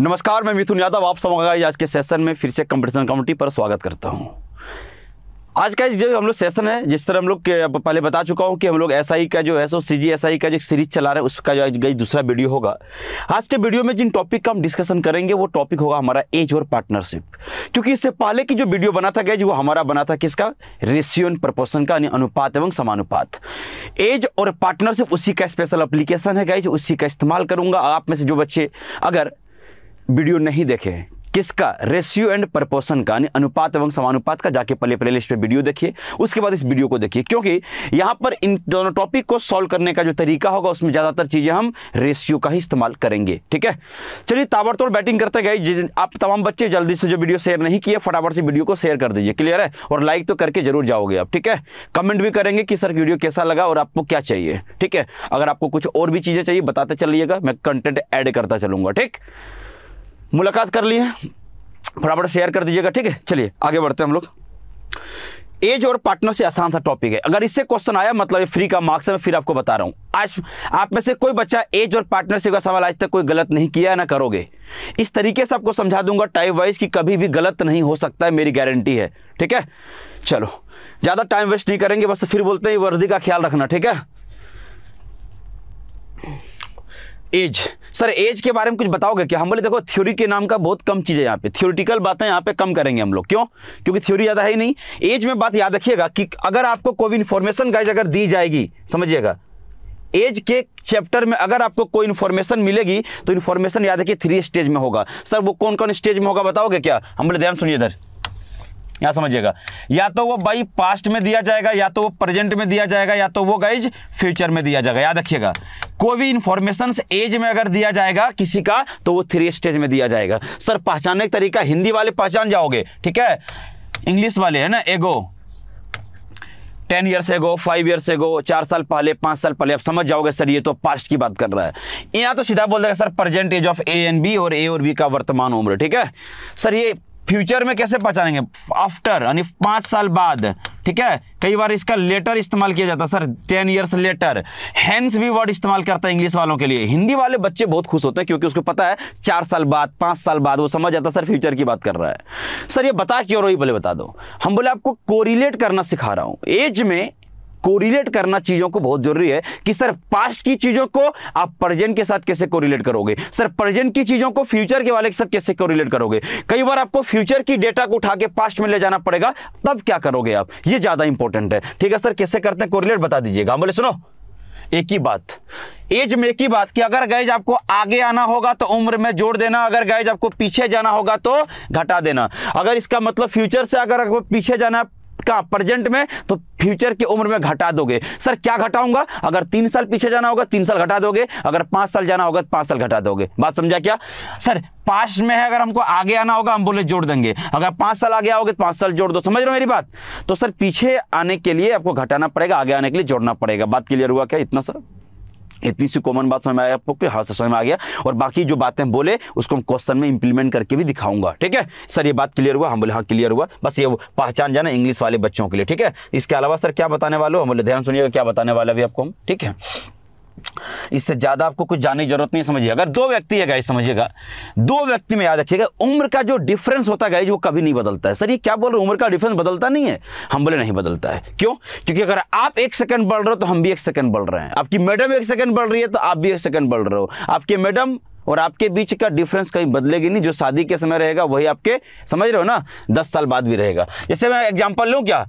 नमस्कार मैं मिथुन यादव आप सबका आज के सेशन में फिर से कंपटीशन कमेटी पर स्वागत करता हूं आज का जो हम लोग सेशन है जिस तरह हम लोग पहले बता चुका हूं कि हम लोग एस का जो है सो सी जी का जो सीरीज चला रहे हैं उसका जो गई दूसरा वीडियो होगा आज के वीडियो में जिन टॉपिक का हम डिस्कशन करेंगे वो टॉपिक होगा हमारा एज और पार्टनरशिप क्योंकि इससे पहले की जो वीडियो बना था गैज वो हमारा बना था किसका रेशियो एंड प्रपोर्सन का यानी अनुपात एवं समानुपात एज और पार्टनरशिप उसी का स्पेशल अप्लीकेशन है गैज उसी का इस्तेमाल करूँगा आप में से जो बच्चे अगर वीडियो नहीं देखे हैं किसका रेशियो एंड प्रपोशन का यानी अनुपात एवं समानुपात का जाके पहले प्ले लिस्ट पर वीडियो देखिए उसके बाद इस वीडियो को देखिए क्योंकि यहाँ पर इन दोनों टॉपिक को सॉल्व करने का जो तरीका होगा उसमें ज़्यादातर चीज़ें हम रेशियो का ही इस्तेमाल करेंगे ठीक है चलिए ताबड़तोड़ बैटिंग करते गए आप तमाम बच्चे जल्दी से जो वीडियो शेयर नहीं किए फटाफट से वीडियो को शेयर कर दीजिए क्लियर है और लाइक तो करके जरूर जाओगे आप ठीक है कमेंट भी करेंगे कि सर वीडियो कैसा लगा और आपको क्या चाहिए ठीक है अगर आपको कुछ और भी चीज़ें चाहिए बताते चलिएगा मैं कंटेंट ऐड करता चलूंगा ठीक मुलाकात कर ली है फटाफट शेयर कर दीजिएगा ठीक है चलिए आगे बढ़ते हैं हम लोग एज और पार्टनर से आसान सा टॉपिक है अगर इससे क्वेश्चन आया मतलब ये फ्री का मार्क्स है मैं फिर आपको बता रहा हूं आज आप में से कोई बच्चा एज और पार्टनरशिप का सवाल आज तक कोई गलत नहीं किया है ना करोगे इस तरीके से आपको समझा दूंगा टाइम वाइज कि कभी भी गलत नहीं हो सकता है मेरी गारंटी है ठीक है चलो ज़्यादा टाइम वेस्ट नहीं करेंगे बस फिर बोलते हैं वर्दी का ख्याल रखना ठीक है एज सर एज के बारे में कुछ बताओगे क्या हम बोले देखो थ्योरी के नाम का बहुत कम चीज़ है यहाँ पे थ्योरिटिकल बातें यहाँ पे कम करेंगे हम लोग क्यों क्योंकि थ्योरी ज़्यादा है ही नहीं एज में बात याद रखिएगा कि अगर आपको कोई इन्फॉर्मेशन गाइज अगर दी जाएगी समझिएगा एज के चैप्टर में अगर आपको कोई इन्फॉर्मेशन मिलेगी तो इन्फॉर्मेशन याद रखिए थ्री स्टेज में होगा सर वो कौन कौन स्टेज में होगा बताओगे क्या हम बोले ध्यान सुनिए इधर या समझिएगा या तो वो बाई पास्ट में दिया जाएगा या तो वो प्रेजेंट में दिया जाएगा या तो वो गाइज फ्यूचर में दिया जाएगा याद रखिएगा कोई भी इंफॉर्मेशन एज में अगर दिया जाएगा किसी का तो वो थ्री स्टेज में दिया जाएगा सर पहचानने का तरीका हिंदी वाले पहचान जाओगे ठीक है इंग्लिश वाले है ना ago ten years ago five years ago चार साल पहले पांच साल पहले आप समझ जाओगे सर ये तो पास्ट की बात कर रहा है यहाँ तो सीधा बोल देगा sir present age of A and B और ए और बी का वर्तमान उम्र ठीक है सर ये फ्यूचर में कैसे पहचानेंगे आफ्टर यानी पांच साल बाद ठीक है कई बार इसका लेटर इस्तेमाल किया जाता है sir ten years later hence भी वर्ड इस्तेमाल करता है इंग्लिश वालों के लिए हिंदी वाले बच्चे बहुत खुश होते हैं क्योंकि उसको पता है चार साल बाद पांच साल बाद वो समझ जाता है सर फ्यूचर की बात कर रहा है सर ये बता क्यों रही बोले बता दो हम बोले आपको कोरिलेट करना सिखा रहा हूं एज में कोरिलेट करना चीज़ों को बहुत ज़रूरी है कि सर पास्ट की चीज़ों को आप प्रेजेंट के साथ कैसे कोरिलेट करोगे सर प्रेजेंट की चीज़ों को फ्यूचर के वाले के साथ कैसे कोरिलेट करोगे कई बार आपको फ्यूचर की डेटा को उठा के पास्ट में ले जाना पड़ेगा तब क्या करोगे आप ये ज़्यादा इंपॉर्टेंट है ठीक है सर कैसे करते हैं कोरिलेट बता दीजिएगा बोले सुनो एक ही बात एज में एक ही बात कि अगर गैज आपको आगे आना होगा तो उम्र में जोड़ देना अगर गैज आपको पीछे जाना होगा तो घटा देना अगर इसका मतलब फ्यूचर से अगर आपको पीछे जाना का प्रेजेंट में तो फ्यूचर की उम्र में घटा दोगे सर क्या घटाऊंगा अगर तीन साल पीछे जाना होगा तीन साल घटा दोगे अगर पांच साल जाना होगा तो पांच साल घटा दोगे बात समझा क्या सर पास्ट में है अगर हमको आगे आना होगा हम बोले जोड़ देंगे अगर पांच साल आगे आओगे तो पांच साल जोड़ दो समझ रहे हो मेरी बात तो सर पीछे आने के लिए आपको घटाना पड़ेगा आगे आने के लिए जोड़ना पड़ेगा बात क्लियर हुआ क्या इतना सर इतनी सी कॉमन बात समझ में आया आपको कि हाँ समझ में आ गया और बाकी जो बातें बोले उसको हम क्वेश्चन में इंप्लीमेंट करके भी दिखाऊंगा ठीक है सर ये बात क्लियर हुआ हम हाँ, बोले हाँ क्लियर हुआ बस ये पहचान जाना इंग्लिश वाले बच्चों के लिए ठीक है इसके अलावा सर क्या बताने वाले हम बोले ध्यान सुनिएगा क्या बताने वाला भी आपको हम ठीक है इससे ज़्यादा आपको कुछ जानने की जरूरत नहीं समझिए अगर दो व्यक्ति है गाइस समझिएगा दो व्यक्ति में याद रखिएगा उम्र का जो डिफरेंस होता है गाइस वो कभी नहीं बदलता है सर ये क्या बोल रहे उम्र का डिफरेंस बदलता नहीं है हम बोले नहीं बदलता है क्यों क्योंकि अगर आप एक सेकंड बढ़ रहे हो तो हम भी एक सेकंड बढ़ रहे हैं आपकी मैडम एक सेकंड बढ़ रही है तो आप भी एक सेकंड बढ़ रहे हो आपके मैडम और आपके बीच का डिफरेंस कहीं बदलेगी नहीं जो शादी के समय रहेगा वही आपके समझ रहे हो ना दस साल बाद भी रहेगा जैसे मैं एग्जाम्पल लूँ क्या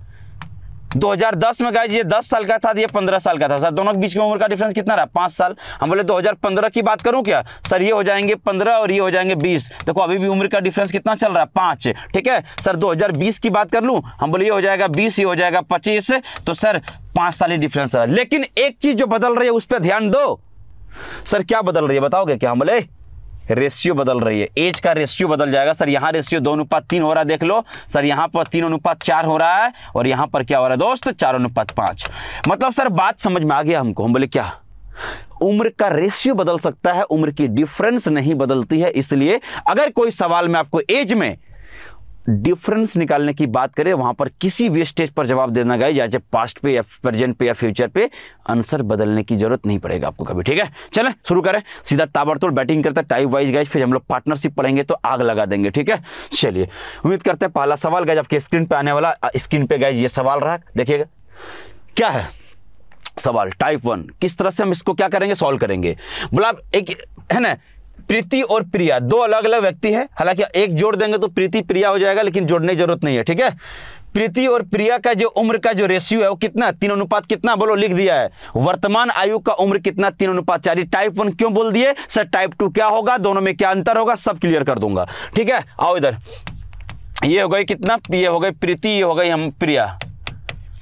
2010 में गाइज ये 10 साल का था ये 15 साल का था सर दोनों के बीच में उम्र का डिफरेंस कितना रहा पाँच साल हम बोले 2015 की बात करूं क्या सर ये हो जाएंगे 15 और ये हो जाएंगे 20 देखो अभी भी उम्र का डिफरेंस कितना चल रहा है पाँच ठीक है सर 2020 की बात कर लूँ हम बोले ये हो जाएगा बीस ये हो जाएगा पच्चीस तो सर पाँच साल ही डिफरेंस रहा लेकिन एक चीज़ जो बदल रही है उस पर ध्यान दो सर क्या बदल रही है बताओगे क्या हम बोले रेशियो बदल रही है एज का रेशियो बदल जाएगा सर यहाँ रेशियो दो अनुपात तीन हो रहा है देख लो सर यहाँ पर तीन अनुपात चार हो रहा है और यहाँ पर क्या हो रहा है दोस्त चार अनुपात पांच मतलब सर बात समझ में आ गया हमको हम बोले क्या उम्र का रेशियो बदल सकता है उम्र की डिफरेंस नहीं बदलती है इसलिए अगर कोई सवाल में आपको एज में डिफरेंस निकालने की बात करें वहां पर किसी भी स्टेज पर जवाब देना गए या पास्ट पे या प्रेजेंट पे या फ्यूचर पे आंसर बदलने की जरूरत नहीं पड़ेगा आपको कभी ठीक है चले शुरू करें सीधा ताबड़तोड़ बैटिंग करता है टाइप वाइज गाइज फिर हम लोग पार्टनरशिप पढ़ेंगे तो आग लगा देंगे ठीक है चलिए उम्मीद करते हैं पहला सवाल गाइज आपके स्क्रीन पर आने वाला स्क्रीन पे गाइज ये सवाल रहा देखिएगा क्या है सवाल टाइप वन किस तरह से हम इसको क्या करेंगे सॉल्व करेंगे बोला मतलब एक है ना प्रीति और प्रिया दो अलग अलग व्यक्ति है हालांकि एक जोड़ देंगे तो प्रीति प्रिया हो जाएगा लेकिन जोड़ने की जरूरत नहीं है ठीक है प्रीति और प्रिया का जो उम्र का जो रेशियो है वो कितना तीन अनुपात कितना बोलो लिख दिया है वर्तमान आयु का उम्र कितना तीन अनुपात चार टाइप वन क्यों बोल दिए सर टाइप टू क्या होगा दोनों में क्या अंतर होगा सब क्लियर कर दूंगा ठीक है आओ इधर ये हो गई कितना ये हो गई प्रीति ये हो गई हम प्रिया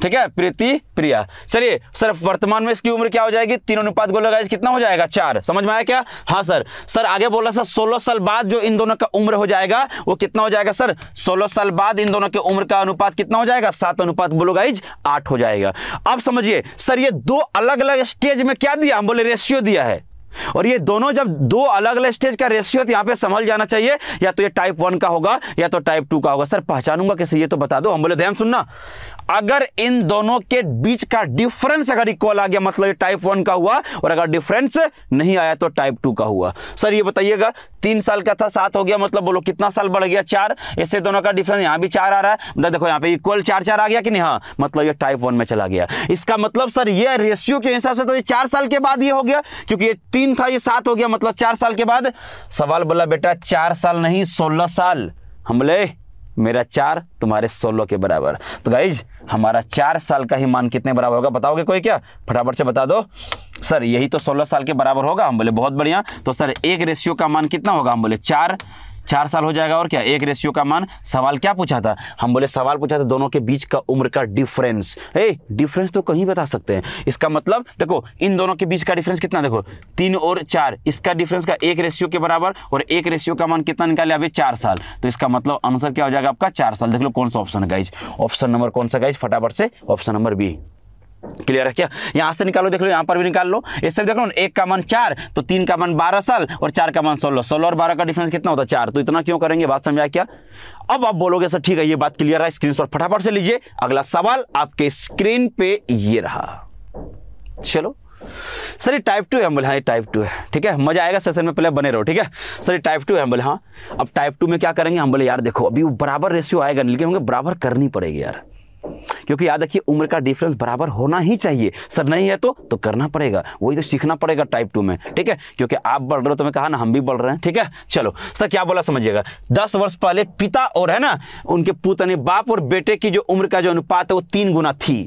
ठीक है प्रीति प्रिया चलिए सर वर्तमान में इसकी उम्र क्या हो जाएगी तीन अनुपात गोल लगाइज कितना हो जाएगा चार समझ में आया क्या हाँ सर सर आगे बोला सर सोलह साल बाद जो इन दोनों का उम्र हो जाएगा वो कितना हो जाएगा सर सोलह साल बाद इन दोनों के उम्र का अनुपात कितना हो जाएगा सात अनुपात बोलोगाइज आठ हो जाएगा अब समझिए सर ये दो अलग अलग स्टेज में क्या दिया हम बोले रेशियो दिया है और ये दोनों जब दो अलग अलग स्टेज का रेशियो तो यहाँ पे संभल जाना चाहिए या तो ये टाइप वन का होगा या तो टाइप टू का होगा सर पहचानूंगा कैसे ये तो बता दो हम बोले ध्यान सुनना अगर इन दोनों के बीच का डिफरेंस अगर इक्वल आ गया मतलब टाइप वन का हुआ और अगर डिफरेंस नहीं आया तो टाइप टू का हुआ सर ये बताइएगा तीन साल का था सात हो गया मतलब बोलो कितना साल बढ़ गया चार ऐसे दोनों का डिफरेंस यहां भी चार आ रहा है मतलब देखो यहां पे इक्वल चार चार आ गया कि नहीं हाँ मतलब ये टाइप वन में चला गया इसका मतलब सर ये रेशियो के हिसाब से तो ये चार साल के बाद ये हो गया क्योंकि ये तीन था ये सात हो गया मतलब चार साल के बाद सवाल बोला बेटा चार साल नहीं सोलह साल हमले मेरा चार तुम्हारे सोलह के बराबर तो गाइज हमारा चार साल का ही मान कितने बराबर होगा बताओगे कोई क्या फटाफट से बता दो सर यही तो सोलह साल के बराबर होगा हम बोले बहुत बढ़िया तो सर एक रेशियो का मान कितना होगा हम बोले चार चार साल हो जाएगा और क्या एक रेशियो का मान सवाल क्या पूछा था हम बोले सवाल पूछा था दोनों के बीच का उम्र का डिफरेंस ए डिफरेंस तो कहीं बता सकते हैं इसका मतलब देखो इन दोनों के बीच का डिफरेंस कितना देखो तीन और चार इसका डिफरेंस का एक रेशियो के बराबर और एक रेशियो का मान कितना निकाले अभी चार साल तो इसका मतलब आंसर क्या हो जाएगा आपका चार साल देख लो कौन सा ऑप्शन है गाइज ऑप्शन नंबर कौन सा गाइज फटाफट से ऑप्शन नंबर बी क्लियर है क्या यहाँ से निकालो देख लो यहाँ पर भी निकाल लो ये सब देख लो एक का मन चार तो तीन का मन बारह साल और चार का मन सोलह सोलह और बारह का डिफरेंस कितना होता है चार तो इतना क्यों करेंगे बात समझा क्या अब आप बोलोगे सर ठीक है ये बात क्लियर है स्क्रीन फटाफट से लीजिए अगला सवाल आपके स्क्रीन पे ये रहा चलो सर ये टाइप टू है हम बोले हाँ ये टाइप टू है ठीक है मजा आएगा सेशन में पहले बने रहो ठीक है सर ये टाइप टू है हम बोले हाँ अब टाइप टू में क्या करेंगे हम बोले यार देखो अभी वो बराबर रेशियो आएगा लेकिन हमें बराबर करनी पड़ेगी यार क्योंकि याद रखिए उम्र का डिफरेंस बराबर होना ही चाहिए सर नहीं है तो तो करना पड़ेगा वही तो सीखना पड़ेगा टाइप टू में ठीक है क्योंकि आप बढ़ रहे हो तो मैं कहा ना हम भी बढ़ रहे हैं ठीक है चलो सर क्या बोला समझिएगा दस वर्ष पहले पिता और है ना उनके पुतने बाप और बेटे की जो उम्र का जो अनुपात है वो तीन गुना थी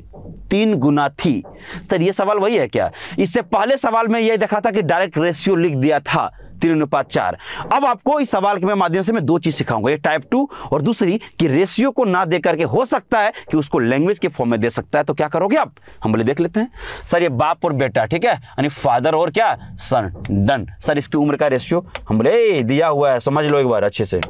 तीन गुना थी सर ये सवाल वही है क्या इससे पहले सवाल में यह देखा था कि डायरेक्ट रेशियो लिख दिया था तीन अनुपात चार अब आपको इस सवाल के माध्यम से मैं दो चीज़ सिखाऊंगा एक टाइप टू और दूसरी कि रेशियो को ना देकर के हो सकता है कि उसको लैंग्वेज के फॉर्म में दे सकता है तो क्या करोगे आप हम बोले देख लेते हैं सर ये बाप और बेटा ठीक है यानी फादर और क्या सन डन सर इसकी उम्र का रेशियो हम बोले दिया हुआ है समझ लो एक बार अच्छे से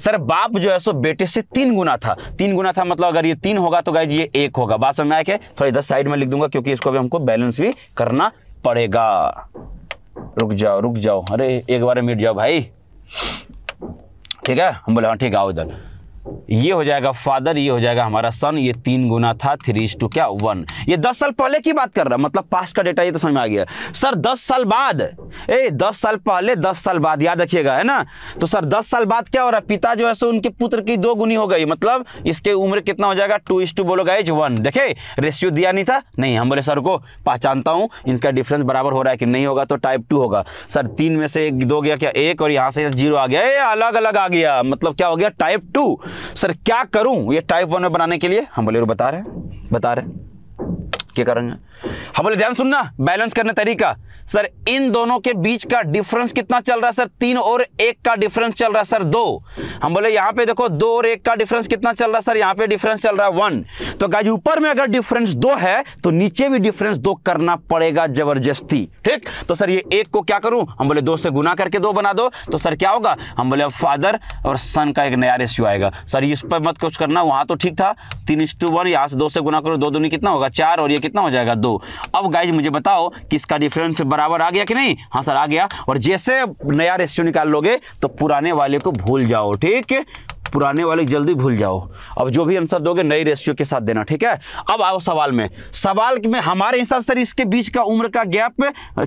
सर बाप जो है सो बेटे से तीन गुना था तीन गुना था मतलब अगर ये तीन होगा तो गाइज ये एक होगा बात समझ में आया क्या थोड़ा इधर साइड में लिख दूंगा क्योंकि इसको भी हमको बैलेंस भी करना पड़ेगा रुक जाओ रुक जाओ अरे एक बार मिट जाओ भाई ठीक है हम बोले हाँ ठीक है आओ इधर ये हो जाएगा फादर ये हो जाएगा हमारा सन ये तीन गुना था थ्री टू क्या वन ये दस साल पहले की बात कर रहा मतलब पास का डेटा ये तो समझ में आ गया सर दस साल बाद ए दस साल पहले दस साल बाद याद रखिएगा है ना तो सर दस साल बाद क्या हो रहा है पिता जो है सो उनके पुत्र की दो गुनी हो गई मतलब इसके उम्र कितना हो जाएगा टू इस टू बोलोगा वन देखे रेशियो दिया नहीं था नहीं हम बोले सर को पहचानता हूँ इनका डिफरेंस बराबर हो रहा है कि नहीं होगा तो टाइप टू होगा सर तीन में से दो गया क्या एक और यहाँ से जीरो आ गया ए अलग अलग आ गया मतलब क्या हो गया टाइप टू सर क्या करूं ये टाइप वन में बनाने के लिए हम बोले बता रहे हैं बता रहे क्या करेंगे हाँ बोले ध्यान सुनना बैलेंस करने तरीका सर इन दोनों के बीच का डिफरेंस कितना चल रहा है सर तीन और एक का डिफरेंस चल रहा है सर दो हम बोले यहाँ पे देखो दो और एक का डिफरेंस कितना चल रहा है सर यहाँ पे डिफरेंस चल रहा है वन तो गाजी ऊपर में अगर डिफरेंस दो है तो नीचे भी डिफरेंस दो करना पड़ेगा जबरदस्ती ठीक तो सर ये एक को क्या करूं हम बोले दो से गुना करके दो बना दो तो सर क्या होगा हम बोले फादर और सन का एक नया रेशियो आएगा सर इस पर मत कुछ करना वहां तो ठीक था तीन इंस टू वन यहाँ से दो से गुना करो दो दूनी कितना होगा चार और ये कितना हो जाएगा दो अब गाइज मुझे बताओ कि इसका डिफरेंस बराबर आ गया कि नहीं हाँ सर आ गया और जैसे नया रेशियो निकाल लोगे तो पुराने वाले को भूल जाओ ठीक पुराने वाले जल्दी भूल जाओ अब जो भी आंसर दोगे नई रेशियो के साथ देना ठीक है अब आओ सवाल में सवाल में हमारे हिसाब से इसके बीच का उम्र का गैप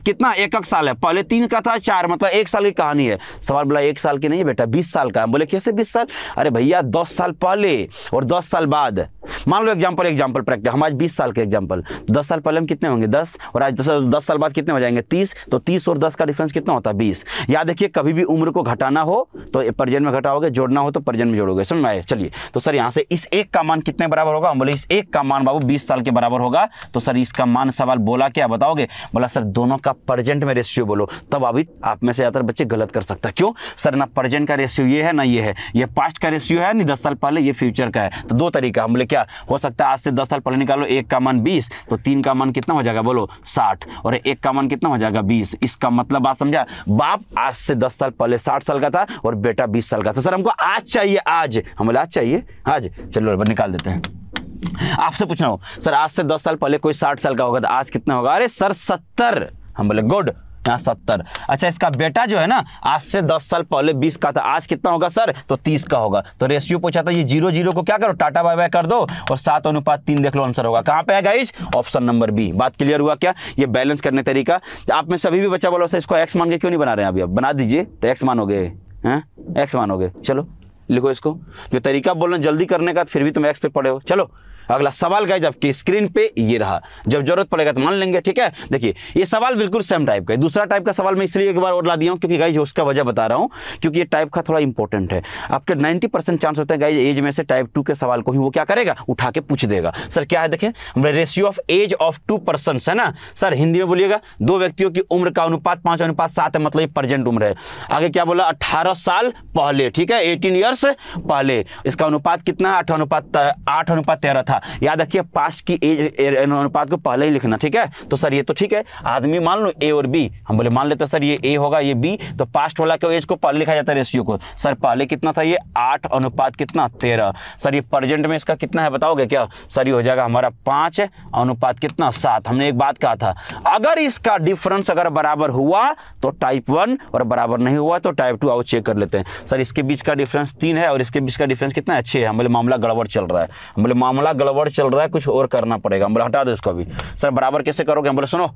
कितना एक एक साल है पहले तीन का था चार मतलब एक साल की कहानी है सवाल बोला एक साल की नहीं बेटा बीस साल का बोले कैसे बीस साल अरे भैया दस साल पहले और दस साल बाद मान लो एग्जाम्पल एग्जाम्पल प्रैक्टिस हम आज बीस साल के एग्जाम्पल दस साल पहले हम कितने होंगे दस और आज दस, साल बाद कितने हो जाएंगे तीस तो तीस और दस का डिफरेंस कितना होता है बीस याद देखिए कभी भी उम्र को घटाना हो तो प्रजन में घटाओगे जोड़ना हो तो प्रजन में जोड़ोगे समझ में आए चलिए तो सर यहाँ से इस एक का मान कितने बराबर होगा हम बोले इस एक का मान बाबू बीस साल के बराबर होगा तो सर इसका मान सवाल बोला क्या बताओगे बोला सर दोनों का प्रजेंट में रेशियो बोलो तब अभी आप में से ज़्यादातर बच्चे गलत कर सकता क्यों सर ना प्रजेंट का रेशियो ये है ना ये है ये पास्ट का रेशियो है नहीं दस साल पहले ये फ्यूचर का है तो दो तरीका हम बोले क्या हो सकता है आज से दस साल पहले निकालो एक का मान बीस तो तीन का मान कितना हो जाएगा बोलो साठ और एक का मान कितना हो जाएगा बीस इसका मतलब बात समझा बाप आज से दस साल पहले साठ साल का था और बेटा बीस साल का था सर हमको आज चाहिए आज हमें आज चाहिए आज चलो निकाल देते हैं आपसे पूछना हो सर आज से दस साल पहले कोई साठ साल का होगा तो आज कितना होगा अरे सर सत्तर हम बोले गुड यहाँ सत्तर अच्छा इसका बेटा जो है ना आज से दस साल पहले बीस का था आज कितना होगा सर तो तीस का होगा तो रेशियो पूछा था ये जीरो जीरो को क्या करो टाटा बाय बाय कर दो और सात अनुपात तीन देख लो आंसर होगा कहाँ पे है गाइज ऑप्शन नंबर बी बात क्लियर हुआ क्या ये बैलेंस करने तरीका तो आप में सभी भी बच्चा बोलो सर इसको एक्स मान के क्यों नहीं बना रहे हैं अभी आप बना दीजिए तो एक्स मानोगे एक्स हाँ? मानोगे चलो लिखो इसको जो तरीका बोल रहे जल्दी करने का फिर भी तुम एक्स पे पढ़े हो चलो अगला सवाल गए जबकि स्क्रीन पे ये रहा जब जरूरत पड़ेगा तो मान लेंगे ठीक है देखिए ये सवाल बिल्कुल सेम टाइप का है दूसरा टाइप का सवाल मैं इसलिए एक बार और ला दिया हूँ क्योंकि गाइज उसका वजह बता रहा हूँ क्योंकि ये टाइप का थोड़ा इंपॉर्टेंट है आपके नाइन्टी चांस होता है गाइज एज में से टाइप टू के सवाल को ही वो क्या करेगा उठा के पूछ देगा सर क्या है देखें हमारे ratio of age of two person है ना सर हिंदी में बोलिएगा दो व्यक्तियों की उम्र का अनुपात पाँच अनुपात सात है मतलब प्रजेंट उम्र है आगे क्या बोला अट्ठारह साल पहले ठीक है एटीन ईयर्स पहले इसका अनुपात कितना आठ अनुपात आठ अनुपात तेरह था था याद रखिए पास्ट की एज अनुपात को पहले ही लिखना ठीक है तो सर ये तो ठीक है आदमी मान लो ए और बी हम बोले मान लेते सर ये ए होगा ये बी तो पास्ट वाला के एज को पहले लिखा जाता है रेशियो को सर पहले कितना था ये आठ अनुपात कितना तेरह सर ये प्रजेंट में इसका कितना है बताओगे क्या सर ये हो जाएगा हमारा पाँच अनुपात कितना सात हमने एक बात कहा था अगर इसका डिफरेंस अगर बराबर हुआ तो टाइप वन और बराबर नहीं हुआ तो टाइप टू आओ चेक कर लेते हैं सर इसके बीच का डिफरेंस तीन है और इसके बीच का डिफरेंस कितना है छः है बोले मामला गड़बड़ चल रहा है बोले मामला गड़बड़ चल रहा है कुछ और करना पड़ेगा हम बोले हटा दो इसको अभी सर बराबर कैसे करोगे हम बोले सुनो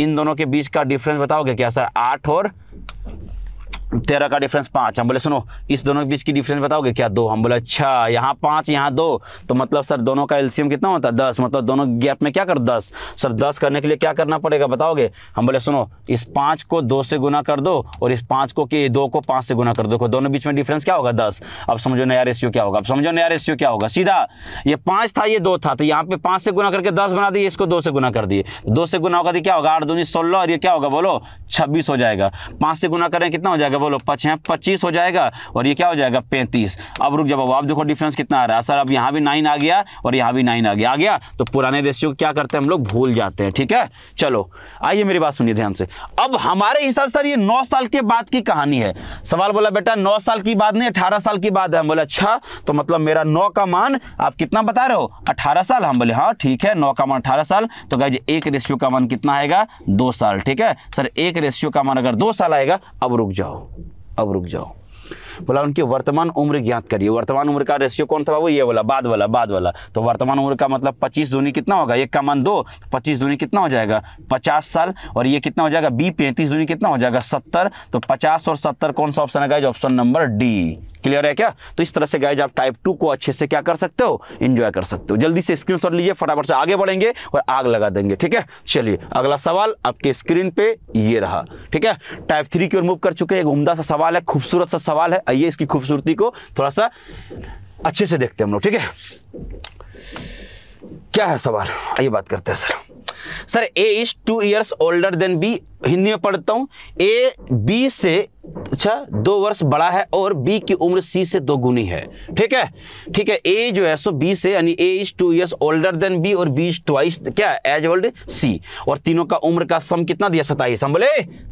इन दोनों के बीच का डिफरेंस बताओगे क्या सर आठ और तेरह का डिफरेंस पाँच हम बोले सुनो इस दोनों के बीच की डिफरेंस बताओगे क्या दो हम बोले अच्छा यहाँ पाँच यहाँ दो तो मतलब सर दोनों का एल्सियम कितना होता है दस मतलब दोनों गैप में क्या कर दस सर दस करने के लिए क्या करना पड़ेगा बताओगे हम बोले सुनो इस पाँच को दो से गुना कर दो और इस पाँच को कि दो को पाँच से गुना कर दो दोनों बीच में डिफरेंस क्या होगा दस अब समझो नया रेशियो क्या होगा अब समझो नया रेशियो क्या होगा सीधा ये पाँच था ये दो था तो यहाँ पे पाँच से गुना करके दस बना दिए इसको दो से गुना कर दिए दो से गुना होगा तो क्या होगा आठ दूनी सोलह और ये क्या होगा बोलो छब्बीस हो जाएगा पाँच से गुना करें कितना हो जाएगा डबल हो पच हैं पच्चीस हो जाएगा और ये क्या हो जाएगा पैंतीस अब रुक जब आप देखो डिफरेंस कितना आ रहा है सर अब यहाँ भी नाइन आ गया और यहाँ भी नाइन आ गया आ गया तो पुराने रेशियो क्या करते हैं हम लोग भूल जाते हैं ठीक है चलो आइए मेरी बात सुनिए ध्यान से अब हमारे हिसाब से ये नौ साल के बाद की कहानी है सवाल बोला बेटा नौ साल की बात नहीं अठारह साल की बात है हम बोले अच्छा तो मतलब मेरा नौ का मान आप कितना बता रहे हो अठारह साल हम बोले हाँ ठीक है नौ का मान अठारह साल तो कह एक रेशियो का मान कितना आएगा दो साल ठीक है सर एक रेशियो का मान अगर दो साल आएगा अब रुक जाओ अब रुक जाओ बोला उनकी वर्तमान उम्र ज्ञात करिए वर्तमान उम्र का रेशियो कौन था बाबू ये वाला बाद वाला बाद वाला तो वर्तमान उम्र का मतलब पच्चीस दूनी कितना होगा एक का मन दो तो पच्चीस दूनी कितना हो जाएगा पचास साल और ये कितना हो जाएगा बी पैंतीस दूनी कितना हो जाएगा सत्तर तो पचास और सत्तर कौन सा ऑप्शन है ऑप्शन नंबर डी क्लियर है क्या तो इस तरह से गाइज आप टाइप टू को अच्छे से क्या कर सकते हो इंजॉय कर सकते हो जल्दी से स्क्रीन लीजिए फटाफट से आगे बढ़ेंगे और आग लगा देंगे ठीक है चलिए अगला सवाल आपके स्क्रीन पे ये रहा ठीक है टाइप थ्री की ओर मूव कर चुके हैं एक उमदा सा सवाल है खूबसूरत सा सवाल है आइए इसकी खूबसूरती को थोड़ा सा अच्छे से देखते हैं हम लोग ठीक है क्या है सवाल आइए बात करते हैं sir sir A is two years older than B Hindi में पढ़ता हूँ ए बी से अच्छा दो वर्ष बड़ा है और बी की उम्र सी से दो गुनी है ठीक है ठीक है ए जो है सो बी से यानी A is two years older than B और बी इज ट्वाइस क्या एज ओल्ड सी और तीनों का उम्र का सम कितना दिया सताईस हम बोले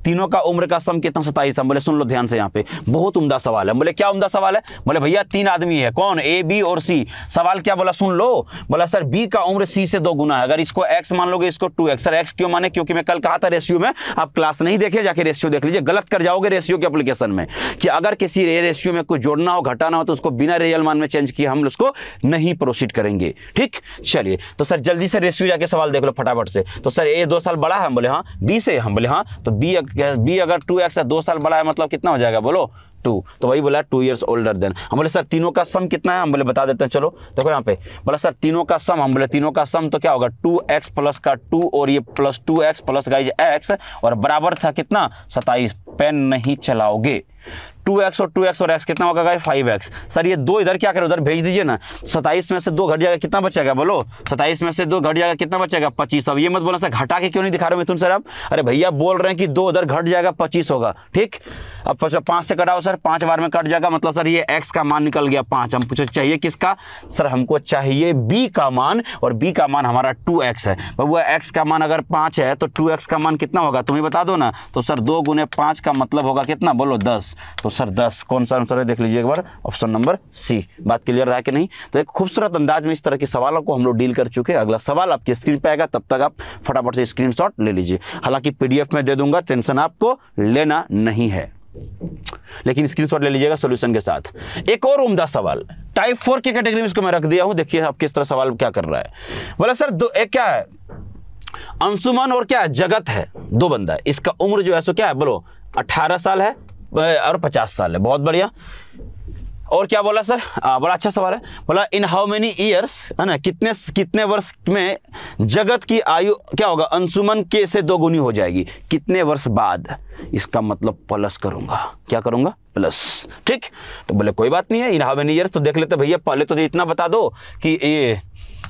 तीनों का उम्र का सम कितना सताईस हम बोले सुन लो ध्यान से यहाँ पे बहुत उमदा सवाल है बोले क्या उमदा सवाल है बोले भैया तीन आदमी है कौन ए बी और सी सवाल क्या बोला सुन लो बोला सर बी का उम्र सी से दो गुना है अगर इसको एक्स मान लो इसको टू एक्स सर एक्स क्यों माने क्योंकि मैं कल कहा था रेशियो में आप क्लास नहीं देखे जाके रेशियो देख लीजिए गलत कर जाओगे रेशियो के अप्लीकेशन में कि अगर किसी रे रेशियो में कुछ जोड़ना हो घटाना हो तो उसको बिना रियल मान में चेंज किए हम उसको नहीं प्रोसीड करेंगे ठीक चलिए तो सर जल्दी से रेशियो जाके सवाल देख लो फटाफट से तो सर ए दो साल बड़ा है हम बोले हाँ बी से हम बोले हाँ तो बी बी अगर टू एक्स है दो साल बड़ा है मतलब कितना हो जाएगा बोलो टू तो वही बोला टू ईयर्स ओल्डर देन हम बोले सर तीनों का सम कितना है हम बोले बता देते हैं चलो देखो यहाँ पे बोला सर तीनों का सम हम बोले तीनों का सम तो क्या होगा टू एक्स प्लस का टू और ये प्लस टू एक्स प्लस का एक्स और बराबर था कितना सताइस पेन नहीं चलाओगे टू एक्स और टू एक्स और एक्स कितना होगा गाइस फाइव एक्स सर ये दो इधर क्या करें उधर भेज दीजिए ना सताइस में से दो घट जाएगा कितना बचेगा बोलो सताईस में से दो घट जाएगा कितना बचेगा पच्चीस अब ये मत बोला सर घटा के क्यों नहीं दिखा रहे मिथुन सर अब अरे भैया बोल रहे हैं कि दो उधर घट जाएगा पच्चीस होगा ठीक अब पांच से कटाओ सर पाँच बार में कट जाएगा मतलब सर ये एक्स का मान निकल गया पांच हम पूछो चाहिए किसका सर हमको चाहिए बी का मान और बी का मान हमारा टू एक्स है वह एक्स का मान अगर पांच है तो टू एक्स का मान कितना होगा तुम्हें बता दो ना तो सर दो गुने पांच का मतलब होगा कितना बोलो दस तो आंसर दस कौन सा आंसर है देख लीजिए एक बार ऑप्शन नंबर सी बात क्लियर रहा कि नहीं तो एक खूबसूरत अंदाज में इस तरह के सवालों को हम लोग डील कर चुके हैं अगला सवाल आपके स्क्रीन पर आएगा तब तक आप फटाफट से स्क्रीन ले लीजिए हालांकि पी में दे दूंगा टेंशन आपको लेना नहीं है लेकिन स्क्रीनशॉट ले लीजिएगा सॉल्यूशन के साथ एक और उम्दा सवाल टाइप फोर की कैटेगरी में इसको मैं रख दिया हूं देखिए आप किस तरह सवाल क्या कर रहा है बोला सर दो एक क्या है अंशुमन और क्या है जगत है दो बंदा है इसका उम्र जो है सो क्या है बोलो 18 साल है और पचास साल है बहुत बढ़िया और क्या बोला सर आ, बड़ा अच्छा सवाल है बोला इन हाउ मेनी ईयर्स है ना कितने कितने वर्ष में जगत की आयु क्या होगा अंशुमन के से दोगुनी हो जाएगी कितने वर्ष बाद इसका मतलब प्लस करूंगा क्या करूंगा प्लस ठीक तो बोले कोई बात नहीं है इन हाउ मेनी ईयर्स तो देख लेते भैया पहले तो इतना बता दो कि ये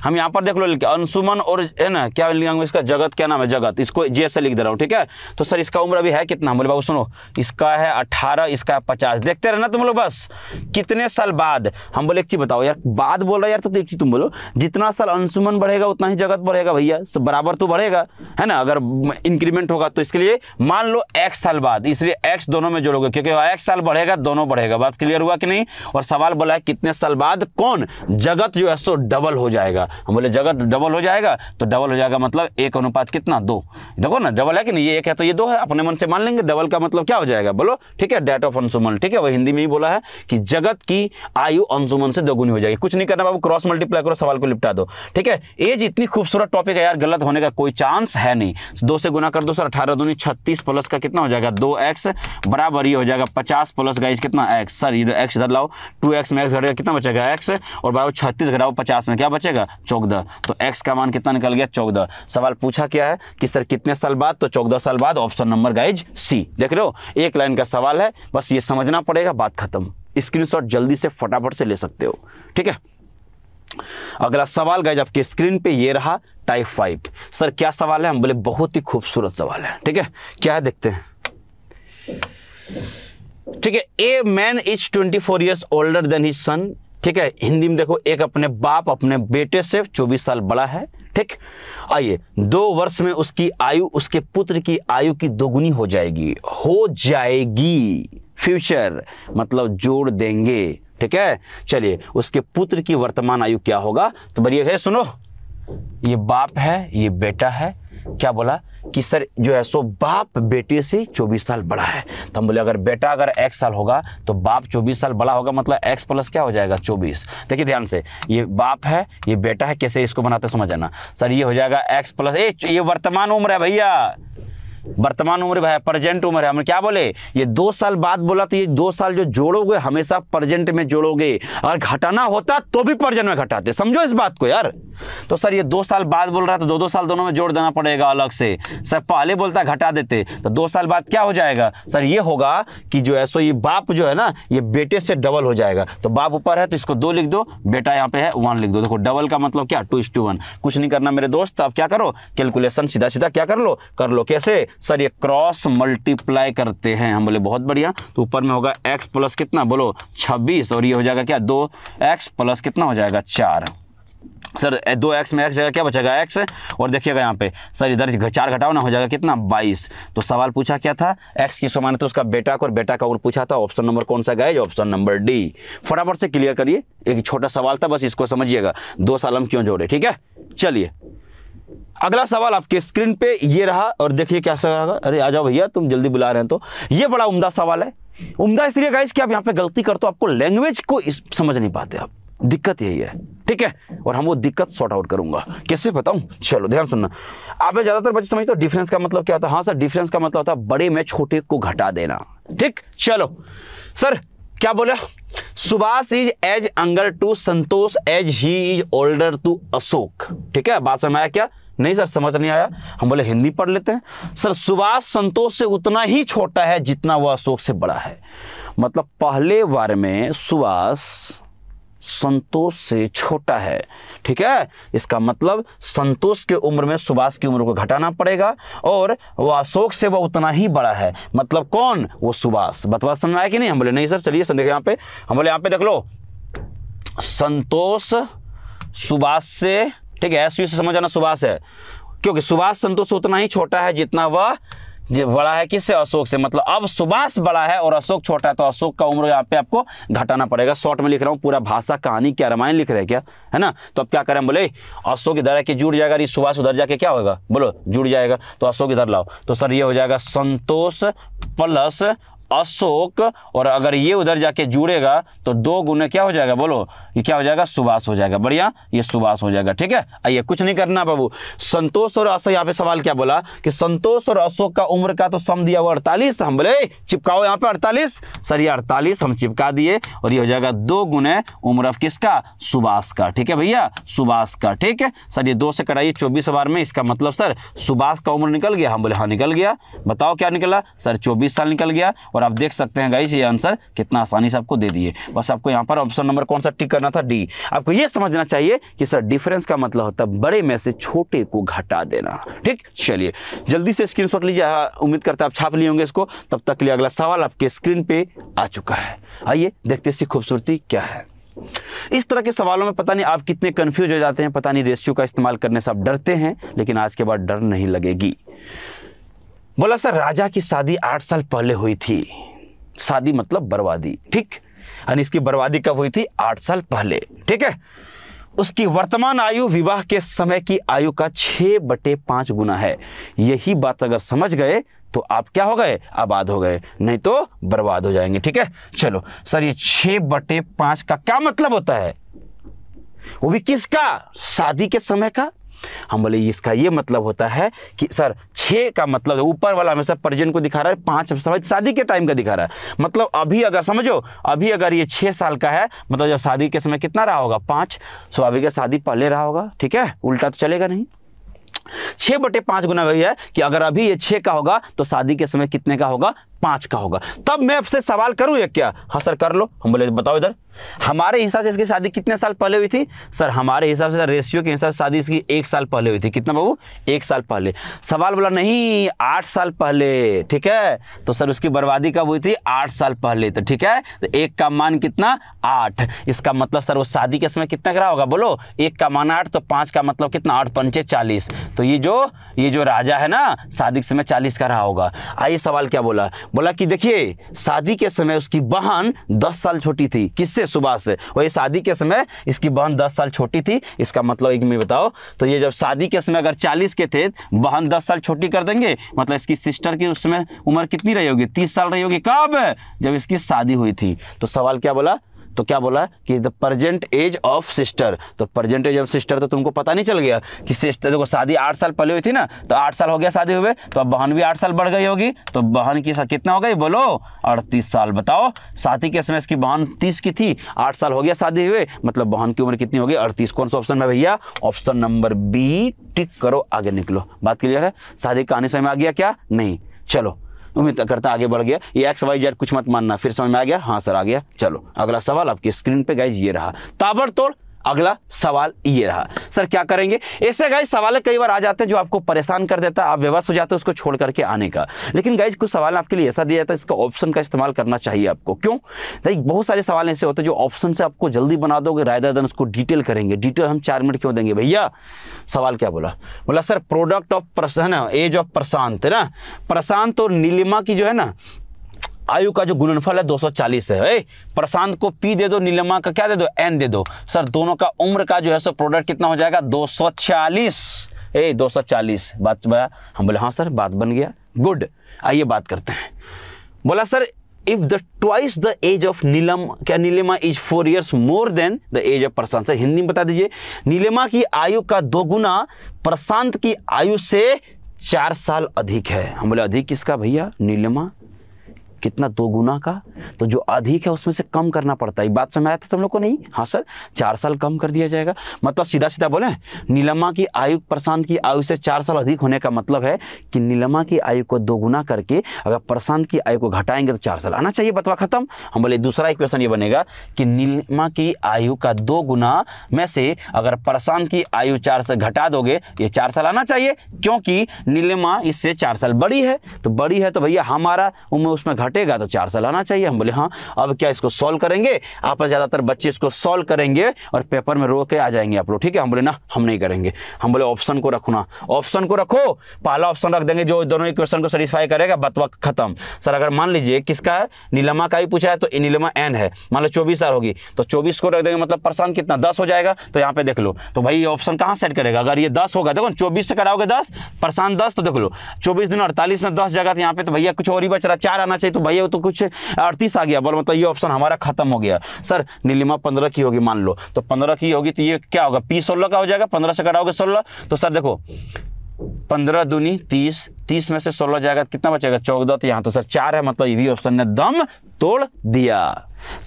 हम यहाँ पर देख लो अंशुमन और है ना क्या लिखा इसका जगत क्या नाम है जगत इसको जे से लिख दे रहा हूँ ठीक है तो सर इसका उम्र अभी है कितना बोले बाबू सुनो इसका है अठारह इसका है पचास देखते रहना तुम लोग बस कितने साल बाद हम बोले एक चीज़ बताओ यार बाद बोल रहा यार तो एक चीज़ तुम बोलो जितना साल अंशुमन बढ़ेगा उतना ही जगत बढ़ेगा भैया बराबर तो बढ़ेगा है ना अगर इंक्रीमेंट होगा तो इसके लिए मान लो एक्स साल बाद इसलिए एक्स दोनों में जोड़ोगे क्योंकि एक्स साल बढ़ेगा दोनों बढ़ेगा बात क्लियर हुआ कि नहीं और सवाल बोला है कितने साल बाद कौन जगत जो है सो डबल हो जाएगा जाएगा हम बोले जगह डबल तो हो जाएगा तो डबल हो जाएगा मतलब एक अनुपात कितना दो देखो ना डबल है कि नहीं ये एक है तो ये दो है अपने मन से मान लेंगे डबल का मतलब क्या हो जाएगा बोलो ठीक है डेट ऑफ अंशुमन ठीक है वो हिंदी में ही बोला है कि जगत की आयु अंशुमन से दोगुनी हो जाएगी कुछ नहीं करना बाबू क्रॉस मल्टीप्लाई करो सवाल को निपटा दो ठीक है एज इतनी खूबसूरत टॉपिक है यार गलत होने का कोई चांस है नहीं दो से गुना कर दो सर अठारह दूनी छत्तीस प्लस का कितना हो जाएगा दो एक्स बराबर ये हो जाएगा पचास प्लस गाइज कितना एक्स सर ये एक्स इधर लाओ टू एक्स में एक्स घटेगा कितना बचेगा एक्स और बाबू छत्तीस घटाओ पचास में क्या बचेगा चौदह तो एक्स का मान कितना निकल गया चौदह सवाल पूछा क्या है कि सर कितने साल बाद तो चौदह साल बाद ऑप्शन नंबर गाइज सी देख रहे हो एक लाइन का सवाल है बस ये समझना पड़ेगा बात खत्म स्क्रीनशॉट जल्दी से फटाफट से ले सकते हो ठीक है अगला सवाल गाइज आपके स्क्रीन पे ये रहा टाइप फाइव सर क्या सवाल है हम बोले बहुत ही खूबसूरत सवाल है ठीक है क्या है देखते हैं ठीक है a man is twenty four years older than his son ठीक है हिंदी में देखो एक अपने बाप अपने बेटे से 24 साल बड़ा है ठीक आइए दो वर्ष में उसकी आयु उसके पुत्र की आयु की दोगुनी हो जाएगी हो जाएगी फ्यूचर मतलब जोड़ देंगे ठीक है चलिए उसके पुत्र की वर्तमान आयु क्या होगा तो बढ़िया है सुनो ये बाप है ये बेटा है क्या बोला कि सर जो है सो बाप बेटे से 24 साल बड़ा है तो हम बोले अगर बेटा अगर एक्स साल होगा तो बाप 24 साल बड़ा होगा मतलब एक्स प्लस क्या हो जाएगा 24 देखिए ध्यान से ये बाप है ये बेटा है कैसे इसको बनाते समझ आना सर ये हो जाएगा एक्स प्लस ए ये वर्तमान उम्र है भैया वर्तमान उम्र है प्रेजेंट उम्र है हमने क्या बोले ये दो साल बाद बोला तो ये दो साल जो जोड़ोगे हमेशा प्रेजेंट में जोड़ोगे अगर घटाना होता तो भी प्रेजेंट में घटाते समझो इस बात को यार तो सर ये दो साल बाद बोल रहा है तो दो दो साल दोनों में जोड़ देना पड़ेगा अलग से सर पहले बोलता घटा देते तो दो साल बाद क्या हो जाएगा सर ये होगा कि जो है सो ये बाप जो है ना ये बेटे से डबल हो जाएगा तो बाप ऊपर है तो इसको दो लिख दो बेटा यहाँ पे है वन लिख दो देखो डबल का मतलब क्या टू इस टू वन कुछ नहीं करना मेरे दोस्त अब तो क्या करो कैलकुलेशन सीधा सीधा क्या कर लो कर लो कैसे सर ये क्रॉस मल्टीप्लाई करते हैं हम बोले बहुत बढ़िया तो ऊपर में होगा एक्स प्लस कितना बोलो छब्बीस और ये हो जाएगा क्या दो एक्स प्लस कितना हो जाएगा चार सर दो एक्स में एक्स जगह क्या बचेगा एक्स और देखिएगा यहाँ पे सर इधर चार घटाओ ना हो जाएगा कितना बाईस तो सवाल पूछा क्या था एक्स की समान तो उसका बेटा को और बेटा का और पूछा था ऑप्शन नंबर कौन सा गए ऑप्शन नंबर डी फटाफट से क्लियर करिए एक छोटा सवाल था बस इसको समझिएगा दो साल हम क्यों जोड़े ठीक है चलिए अगला सवाल आपके स्क्रीन पे ये रहा और देखिए क्या सवाल होगा अरे आ जाओ भैया तुम जल्दी बुला रहे हैं तो ये बड़ा उम्दा सवाल है उम्दा इसलिए गाइस कि आप यहाँ पे गलती करते हो आपको लैंग्वेज को समझ नहीं पाते आप दिक्कत यही है ठीक है और हम वो दिक्कत सॉर्ट आउट करूंगा कैसे बताऊं चलो ध्यान सुनना आप ज़्यादातर बच्चे समझते हो डिफरेंस का मतलब क्या होता है हाँ सर डिफरेंस का मतलब होता है बड़े में छोटे को घटा देना ठीक चलो सर क्या बोला Subhash is age younger to Santosh age he is older to Ashok ठीक है बात समझ आया क्या नहीं सर समझ नहीं आया हम बोले हिंदी पढ़ लेते हैं सर सुभाष संतोष से उतना ही छोटा है जितना वह अशोक से बड़ा है मतलब पहले बार में सुभाष संतोष से छोटा है ठीक है इसका मतलब संतोष के उम्र में सुभाष की उम्र को घटाना पड़ेगा और वो अशोक से वो उतना ही बड़ा है मतलब कौन वो सुभाष बतवा समझ आया कि नहीं हम बोले नहीं सर चलिए सर देखिए यहाँ पे हम बोले यहाँ पे देख लो संतोष सुभाष से ठीक है ऐसे समझ आना सुभाष है क्योंकि सुभाष संतोष उतना ही छोटा है जितना वह जो बड़ा है किससे अशोक से मतलब अब सुभाष बड़ा है और अशोक छोटा है तो अशोक का उम्र यहाँ पे आपको घटाना पड़ेगा शॉर्ट में लिख रहा हूँ पूरा भाषा कहानी क्या रामायण लिख रहे हैं क्या है ना तो अब क्या करें बोले अशोक इधर है कि जुड़ जाएगा ये सुभाष उधर जाके क्या होगा बोलो जुड़ जाएगा तो अशोक इधर लाओ तो सर ये हो जाएगा संतोष प्लस अशोक और अगर ये उधर जाके जुड़ेगा तो दो गुने क्या हो जाएगा बोलो ये क्या हो जाएगा सुभाष हो जाएगा बढ़िया ये सुभाष हो जाएगा ठीक है आइए कुछ नहीं करना बाबू संतोष और अशोक यहाँ पे सवाल क्या बोला कि संतोष और अशोक का उम्र का तो सम दिया हुआ अड़तालीस हम बोले चिपकाओ यहाँ पे अड़तालीस सर ये अड़तालीस हम चिपका दिए और ये हो जाएगा दो गुने उम्र किसका सुभाष का ठीक है भैया सुभाष का ठीक है सर ये दो से कराइए चौबीस बार में इसका मतलब सर सुभाष का उम्र निकल गया हम बोले हाँ निकल गया बताओ क्या निकला सर चौबीस साल निकल गया और आप देख सकते हैं गाइस ये आंसर कितना आसानी से आपको दे दिए बस आपको यहाँ पर ऑप्शन नंबर कौन सा टिक करना था डी आपको ये समझना चाहिए कि सर डिफरेंस का मतलब होता है बड़े में से छोटे को घटा देना ठीक चलिए जल्दी से स्क्रीन लीजिए हाँ, उम्मीद करते आप छाप लिए होंगे इसको तब तक लिए अगला सवाल आपके स्क्रीन पर आ चुका है आइए देखते इसकी खूबसूरती क्या है इस तरह के सवालों में पता नहीं आप कितने कंफ्यूज हो जाते हैं पता नहीं रेशियो का इस्तेमाल करने से आप डरते हैं लेकिन आज के बाद डर नहीं लगेगी बोला सर राजा की शादी आठ साल पहले हुई थी शादी मतलब बर्बादी ठीक यानी इसकी बर्बादी कब हुई थी आठ साल पहले ठीक है उसकी वर्तमान आयु विवाह के समय की आयु का छह बटे पांच गुना है यही बात अगर समझ गए तो आप क्या हो गए आबाद हो गए नहीं तो बर्बाद हो जाएंगे ठीक है चलो सर ये छह बटे पांच का क्या मतलब होता है वो भी किसका शादी के समय का हम बोले इसका ये मतलब होता है कि सर छः का मतलब ऊपर वाला हमेशा परिजन को दिखा रहा है पाँच समझ शादी के टाइम का दिखा रहा है मतलब अभी अगर समझो अभी अगर ये छः साल का है मतलब जब शादी के समय कितना रहा होगा पाँच सो अभी का शादी पहले रहा होगा ठीक है उल्टा तो चलेगा नहीं छः बटे पाँच गुना वही है कि अगर अभी ये छः का होगा तो शादी के समय कितने का होगा पाँच का होगा तब मैं आपसे सवाल करूँ ये क्या हाँ सर कर लो हम बोले बताओ इधर हमारे हिसाब से इसकी शादी कितने साल पहले हुई थी सर हमारे हिसाब से रेशियो के हिसाब से शादी इसकी एक साल पहले हुई थी कितना बाबू एक साल पहले सवाल बोला नहीं आठ साल पहले ठीक है तो सर उसकी बर्बादी कब हुई थी आठ साल पहले तो ठीक है तो एक का मान कितना आठ इसका मतलब सर वो शादी के समय कितना करा होगा बोलो एक का मान आठ तो पाँच का मतलब कितना आठ पंचे चालीस तो ये जो ये जो राजा है ना शादी के समय चालीस का रहा होगा आइए सवाल क्या बोला बोला कि देखिए शादी के समय उसकी बहन दस साल छोटी थी किससे सुबह से वही शादी के समय इसकी बहन दस साल छोटी थी इसका मतलब एक में बताओ तो ये जब शादी के समय अगर चालीस के थे बहन दस साल छोटी कर देंगे मतलब इसकी सिस्टर की उस समय उम्र कितनी रही होगी तीस साल रही होगी कब जब इसकी शादी हुई थी तो सवाल क्या बोला तो क्या बोला कि the present age of sister तो प्रजेंट एज ऑफ सिस्टर तो तुमको पता नहीं चल गया कि सिस्टर देखो शादी आठ साल पहले हुई थी ना तो आठ साल हो गया शादी हुए तो अब बहन भी आठ साल बढ़ गई होगी तो बहन की कितना हो गई बोलो अड़तीस साल बताओ शादी के समय इसकी बहन तीस की थी आठ साल हो गया शादी हुए मतलब बहन की उम्र कितनी होगी अड़तीस कौन सा ऑप्शन है भैया ऑप्शन नंबर बी टिक करो आगे निकलो बात क्लियर है शादी कहानी समय आ गया क्या नहीं चलो उम्मीद करता आगे बढ़ गया ये एक्स वाई जेड कुछ मत मानना फिर समझ में आ गया हाँ सर आ गया चलो अगला सवाल आपकी स्क्रीन पे गाइज ये रहा ताबड़तोड़ अगला सवाल ये रहा सर क्या करेंगे ऐसे गाइज सवाल कई बार आ जाते हैं जो आपको परेशान कर देता है आप व्यवस्थ हो जाते हैं उसको छोड़ करके आने का लेकिन गाइज कुछ सवाल आपके लिए ऐसा दिया जाता है इसका ऑप्शन का इस्तेमाल करना चाहिए आपको क्यों बहुत सारे सवाल ऐसे होते हैं जो ऑप्शन से आपको जल्दी बना दोगे रायदा दन उसको डिटेल करेंगे डिटेल हम चार मिनट क्यों देंगे भैया सवाल क्या बोला बोला सर प्रोडक्ट ऑफ है ना एज ऑफ प्रशांत है ना प्रशांत और नीलिमा की जो है ना आयु का जो गुणनफल है 240 है प्रशांत को पी दे दो नीलमा का क्या दे दो एन दे दो सर दोनों का उम्र का जो है सो प्रोडक्ट कितना हो जाएगा 240 ए 240 बात बया हम बोले हाँ सर बात बन गया गुड आइए बात करते हैं बोला sir if the twice the age of Neelam क्या Neelima is four years more than the age of Prashant sir Hindi में बता दीजिए नीलिमा की आयु का दो गुना प्रशांत की आयु से चार साल अधिक है हम बोले अधिक किसका भैया नीलिमा कितना दो गुना का तो जो अधिक है उसमें से कम करना पड़ता है बात समझ आया था तुम लोग को नहीं हाँ सर चार साल कम कर दिया जाएगा मतलब सीधा सीधा बोले नीलमा की आयु प्रशांत की आयु से चार साल अधिक होने का मतलब है कि नीलमा की आयु को गुना करके अगर प्रशांत की आयु को घटाएंगे तो चार साल आना चाहिए बतवा खत्म हम बोले दूसरा क्वेश्चन ये बनेगा कि नीलमा की आयु का दो गुना में से अगर प्रशांत की आयु चार से घटा दोगे ये चार साल आना चाहिए क्योंकि नीलमा इससे चार साल बड़ी है तो बड़ी है तो भैया हमारा उम्र उसमें घटे घटेगा तो चार साल आना चाहिए हम बोले हाँ अब क्या इसको सॉल्व करेंगे आप ज़्यादातर बच्चे इसको सॉल्व करेंगे और पेपर में रो के आ जाएंगे आप लोग ठीक है हम बोले ना हम नहीं करेंगे हम बोले ऑप्शन को रखना ऑप्शन को रखो पहला ऑप्शन रख देंगे जो दोनों क्वेश्चन को सेटिस्फाई करेगा बतवा खत्म सर अगर मान लीजिए किसका नीलमा का भी पूछा है तो नीलमा एन है मान लो चौबीस साल होगी तो चौबीस को रख देंगे मतलब परसेंट कितना दस हो जाएगा तो यहाँ पे देख लो तो भाई ऑप्शन कहाँ सेट करेगा अगर ये दस होगा देखो चौबीस से कराओगे दस परसेंट दस तो देख लो चौबीस दिन अड़तालीस में दस जगह यहाँ पे तो भैया कुछ और ही बच रहा चार आना चाहिए तो तो भैया वो तो कुछ अड़तीस आ गया बोल मतलब ये ऑप्शन हमारा खत्म हो गया सर नीलिमा पंद्रह की होगी मान लो तो पंद्रह की होगी तो ये क्या होगा पी सोलह का हो जाएगा पंद्रह से कटाओगे सोलह तो सर देखो पंद्रह दूनी तीस तीस में से सोलह जाएगा तो कितना बचेगा चौदह तो यहाँ तो सर चार है मतलब ये भी ऑप्शन ने दम तोड़ दिया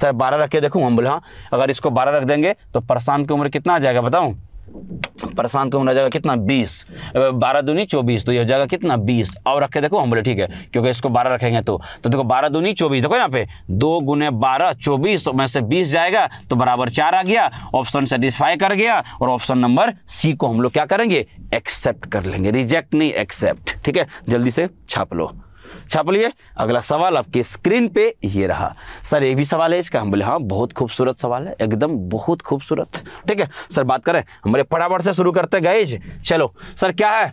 सर बारह रखे देखो हम बोले हाँ अगर इसको बारह रख देंगे तो प्रशांत की उम्र कितना आ जाएगा बताऊँ प्रशांत को हो जाएगा कितना बीस बारह दूनी चौबीस तो ये हो जाएगा कितना बीस और रखे देखो हम बोले ठीक है क्योंकि इसको बारह रखेंगे तो तो देखो बारह दूनी चौबीस देखो यहाँ पे दो गुने बारह चौबीस तो में से बीस जाएगा तो बराबर चार आ गया ऑप्शन सेटिस्फाई कर गया और ऑप्शन नंबर सी को हम लोग क्या करेंगे एक्सेप्ट कर लेंगे रिजेक्ट नहीं एक्सेप्ट ठीक है जल्दी से छाप लो छाप लिए अगला सवाल आपके स्क्रीन पे ये रहा सर ये भी सवाल है इसका हम बोले हाँ बहुत खूबसूरत सवाल है एकदम बहुत खूबसूरत ठीक है सर बात करें हमारे फटाफट से शुरू करते गए चलो सर क्या है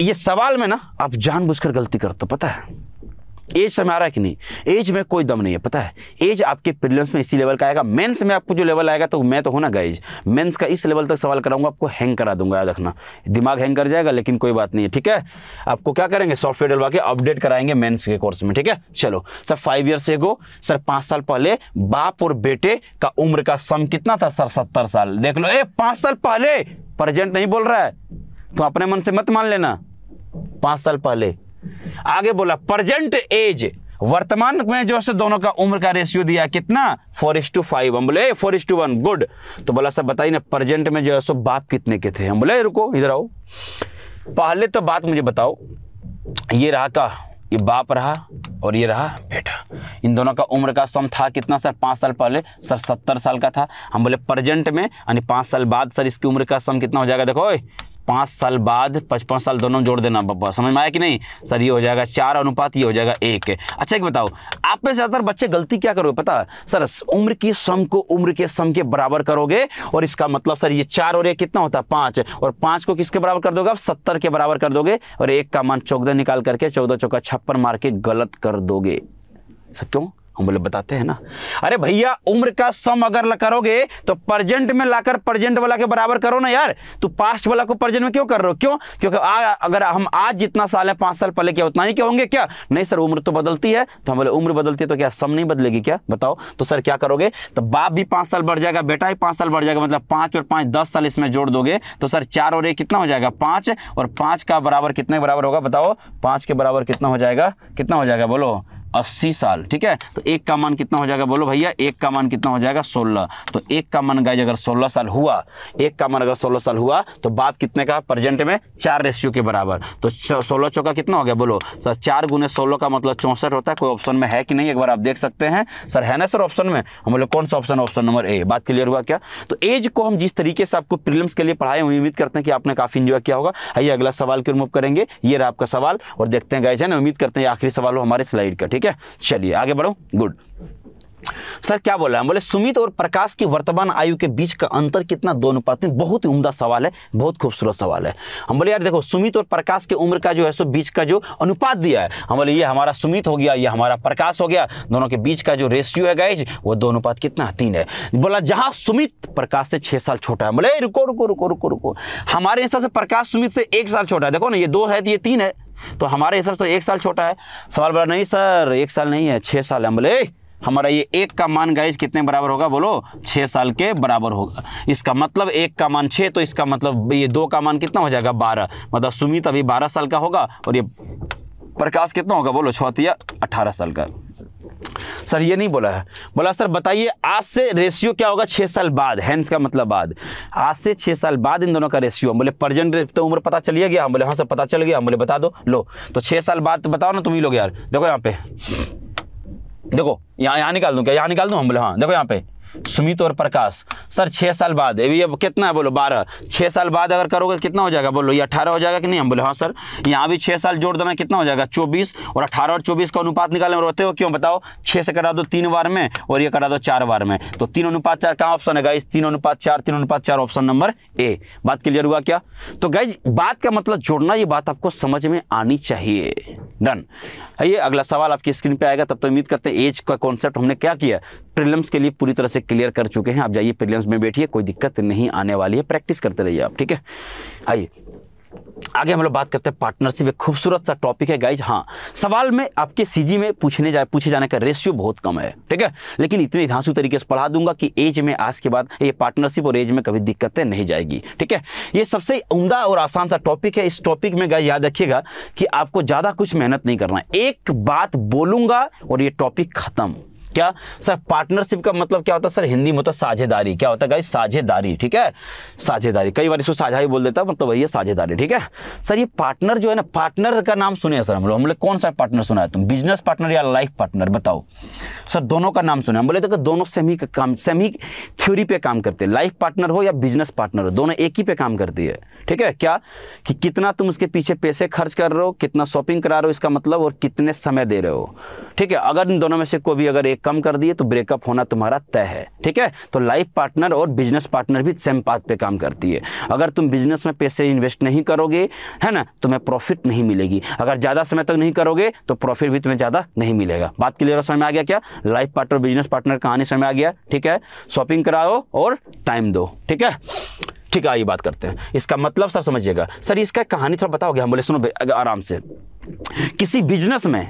ये सवाल में ना आप जानबूझकर गलती करते हो तो पता है एज समय आ रहा है कि नहीं एज में कोई दम नहीं है पता है एज आपके प्रिलियम्स में इसी लेवल का आएगा मेंस में आपको जो लेवल आएगा तो मैं तो हूँ ना गाइज मेंस का इस लेवल तक सवाल कराऊंगा आपको हैंग करा दूंगा याद रखना दिमाग हैंग कर जाएगा लेकिन कोई बात नहीं है ठीक है आपको क्या करेंगे सॉफ्टवेयर डलवा के अपडेट कराएंगे मेन्स के कोर्स में ठीक है चलो sir five years ago sir पाँच साल पहले बाप और बेटे का उम्र का सम कितना था सर सत्तर साल देख लो ए पाँच साल पहले प्रेजेंट नहीं बोल रहा है तो अपने मन से मत मान लेना पाँच साल पहले आगे बोला प्रजेंट एज वर्तमान में जो है दोनों का उम्र का रेशियो दिया कितना फोर इस टू फाइव हम बोले फोर इस टू वन गुड तो बोला सब बताइए ना प्रजेंट में जो है सो बाप कितने के थे हम बोले रुको इधर आओ पहले तो बात मुझे बताओ ये रहा का ये बाप रहा और ये रहा बेटा इन दोनों का उम्र का सम था कितना सर पाँच साल पहले सर सत्तर साल का था हम बोले प्रजेंट में यानी पाँच साल बाद सर इसकी उम्र का सम कितना हो जाएगा देखो पाँच साल बाद पचपन साल दोनों जोड़ देना बब्बा समझ में आया कि नहीं सर ये हो जाएगा चार अनुपात ये हो जाएगा एक अच्छा एक बताओ आप में ज़्यादातर बच्चे गलती क्या करोगे पता सर उम्र की सम को उम्र के सम के बराबर करोगे और इसका मतलब सर ये चार और एक कितना होता है पाँच और पाँच को किसके बराबर कर दोगे आप सत्तर के बराबर कर दोगे और एक का मान चौदह निकाल करके चौदह चौका छप्पन मार के गलत कर दोगे सब क्यों हम बोले बताते हैं ना अरे भैया उम्र का सम अगर करोगे तो प्रेजेंट में लाकर प्रेजेंट वाला के बराबर करो ना यार तू पास्ट वाला को प्रेजेंट में क्यों कर रहे हो क्यों क्योंकि आ, अगर हम आज जितना साल है पांच साल पहले क्या उतना ही क्या होंगे क्या नहीं सर उम्र तो बदलती है तो हम बोले उम्र बदलती है तो क्या सम नहीं बदलेगी क्या बताओ तो सर क्या करोगे तो बाप भी पांच साल बढ़ जाएगा बेटा भी पांच साल बढ़ जाएगा मतलब पांच और पांच दस साल इसमें जोड़ दोगे तो सर चार और एक कितना हो जाएगा पांच और पांच का बराबर कितने बराबर होगा बताओ पांच के बराबर कितना हो जाएगा कितना हो जाएगा बोलो अस्सी साल ठीक है तो एक का मान कितना हो जाएगा बोलो भैया एक का मान कितना हो जाएगा सोलह तो एक का मान गाइज अगर सोलह साल हुआ एक का मान अगर सोलह साल हुआ तो बाप कितने का प्रेजेंट में चार रेशियो के बराबर तो सोलह चौका कितना हो गया बोलो सर चार गुने सोलह का मतलब चौंसठ होता है कोई ऑप्शन में है कि नहीं एक बार आप देख सकते हैं सर है ना सर ऑप्शन में हम लोग कौन सा ऑप्शन ऑप्शन नंबर ए बात क्लियर हुआ क्या तो एज को हम जिस तरीके से आपको प्रिलिम्स के लिए पढ़ाए हुए उम्मीद करते हैं कि आपने काफ़ी इन्जॉय किया होगा आइए अगला सवाल की रिमूव करेंगे ये रहा आपका सवाल और देखते हैं गाइज है ना उम्मीद करते हैं आखिरी सवाल हो हमारे स्लाइड का ठीक है है चलिए आगे बढ़ो गुड सर क्या बोला है बोले सुमित और प्रकाश की वर्तमान आयु के बीच का अंतर कितना दोनों अनुपात में बहुत ही उम्दा सवाल है बहुत खूबसूरत सवाल है हम बोले यार देखो सुमित और प्रकाश के उम्र का जो है सो बीच का जो अनुपात दिया है हम बोले ये हमारा सुमित हो गया ये हमारा प्रकाश हो गया दोनों के बीच का जो रेशियो है गैज वो दो अनुपात कितना तीन है बोला जहाँ सुमित प्रकाश से छः साल छोटा है बोले रुको रुको रुको रुको रुको हमारे हिसाब से प्रकाश सुमित से एक साल छोटा है देखो ना ये दो है ये तीन है तो हमारे हिसाब से तो एक साल छोटा है सवाल बड़ा नहीं सर एक साल नहीं है छः साल है हम बोले हमारा ये एक का मान गाइज कितने बराबर होगा बोलो छः साल के बराबर होगा इसका मतलब एक का मान छः तो इसका मतलब ये दो का मान कितना हो जाएगा बारह मतलब सुमित अभी बारह साल का होगा और ये प्रकाश कितना होगा बोलो छतिया अठारह साल का सर ये नहीं बोला है बोला सर बताइए आज से रेशियो क्या होगा छः साल बाद हैंस का मतलब बाद आज से छः साल बाद इन दोनों का रेशियो बोले प्रजेंट तो उम्र पता चलिए गया हम बोले हाँ सर पता चल गया हम बोले बता दो लो तो छः साल बाद तो बताओ ना तुम ही लोग यार देखो यहाँ पे देखो यहाँ यहाँ निकाल दूँ क्या यहाँ निकाल दूँ हम बोले हाँ देखो यहाँ पे सुमित और प्रकाश सर छः साल बाद अभी अब कितना है बोलो बारह छः साल बाद अगर करोगे कितना हो जाएगा बोलो ये अठारह हो जाएगा कि नहीं हम बोले हाँ सर यहाँ भी छः साल जोड़ देना कितना हो जाएगा चौबीस और अठारह और चौबीस का अनुपात निकालने रोते हो क्यों बताओ छः से करा दो तीन बार में और ये करा दो चार बार में तो तीन अनुपात चार कहाँ ऑप्शन है गाइज तीन अनुपात चार तीन अनुपात चार ऑप्शन नंबर ए बात क्लियर हुआ क्या तो गाइज बात का मतलब जोड़ना ये बात आपको समझ में आनी चाहिए डन आइए अगला सवाल आपकी स्क्रीन पर आएगा तब तो उम्मीद करते हैं एज का कॉन्सेप्ट हमने क्या किया प्रीलिम्स के लिए पूरी तरह से क्लियर कर चुके हैं आप जाइए प्रीलिम्स में बैठिए कोई दिक्कत नहीं आने वाली है प्रैक्टिस करते रहिए आप ठीक है आइए आगे हम लोग बात करते हैं पार्टनरशिप एक खूबसूरत सा टॉपिक है गाइज हाँ सवाल में आपके सीजी में पूछने जाए पूछे जाने का रेशियो बहुत कम है ठीक है लेकिन इतने धांसू तरीके से पढ़ा दूंगा कि एज में आज के बाद ये पार्टनरशिप और एज में कभी दिक्कतें नहीं जाएगी ठीक है ये सबसे उमदा और आसान सा टॉपिक है इस टॉपिक में गाइज याद रखिएगा कि आपको ज़्यादा कुछ मेहनत नहीं करना एक बात बोलूंगा और ये टॉपिक खत्म क्या सर पार्टनरशिप का मतलब क्या होता है सर हिंदी में होता है साझेदारी क्या होता है गाइस साझेदारी ठीक है साझेदारी कई बार इसको साझा ही बोल देता है मतलब वही है साझेदारी ठीक है सर ये पार्टनर जो है ना पार्टनर का नाम सुने सर हम लोग हम लोग कौन सा पार्टनर सुना है तुम बिजनेस पार्टनर या लाइफ पार्टनर बताओ सर दोनों का नाम सुना हम बोले देखो दोनों सेम ही काम सेम ही थ्योरी पे काम करते हैं लाइफ पार्टनर हो या बिजनेस पार्टनर हो दोनों एक ही पे काम करती है ठीक है क्या कि कितना तुम उसके पीछे पैसे खर्च कर रहे हो कितना शॉपिंग करा रहे हो इसका मतलब और कितने समय दे रहे हो ठीक है अगर इन दोनों में से कोई भी अगर एक कम कर दिए तो ब्रेकअप होना तुम्हारा तय है ठीक है तो लाइफ पार्टनर और बिजनेस पार्टनर भी सेम पाथ पे काम करती है अगर तुम बिजनेस में पैसे इन्वेस्ट नहीं करोगे है ना तुम्हें प्रॉफिट नहीं मिलेगी अगर ज़्यादा समय तक नहीं करोगे तो प्रॉफिट भी तुम्हें ज़्यादा नहीं मिलेगा बात क्लियर समय आ गया क्या लाइफ पार्टनर बिजनेस पार्टनर कहानी समय आ गया ठीक है शॉपिंग कराओ और टाइम दो ठीक है ठीक है आइए बात करते हैं इसका मतलब सर समझिएगा सर इसका कहानी थोड़ा बताओगे हम बोले सुनो आराम से किसी बिजनेस में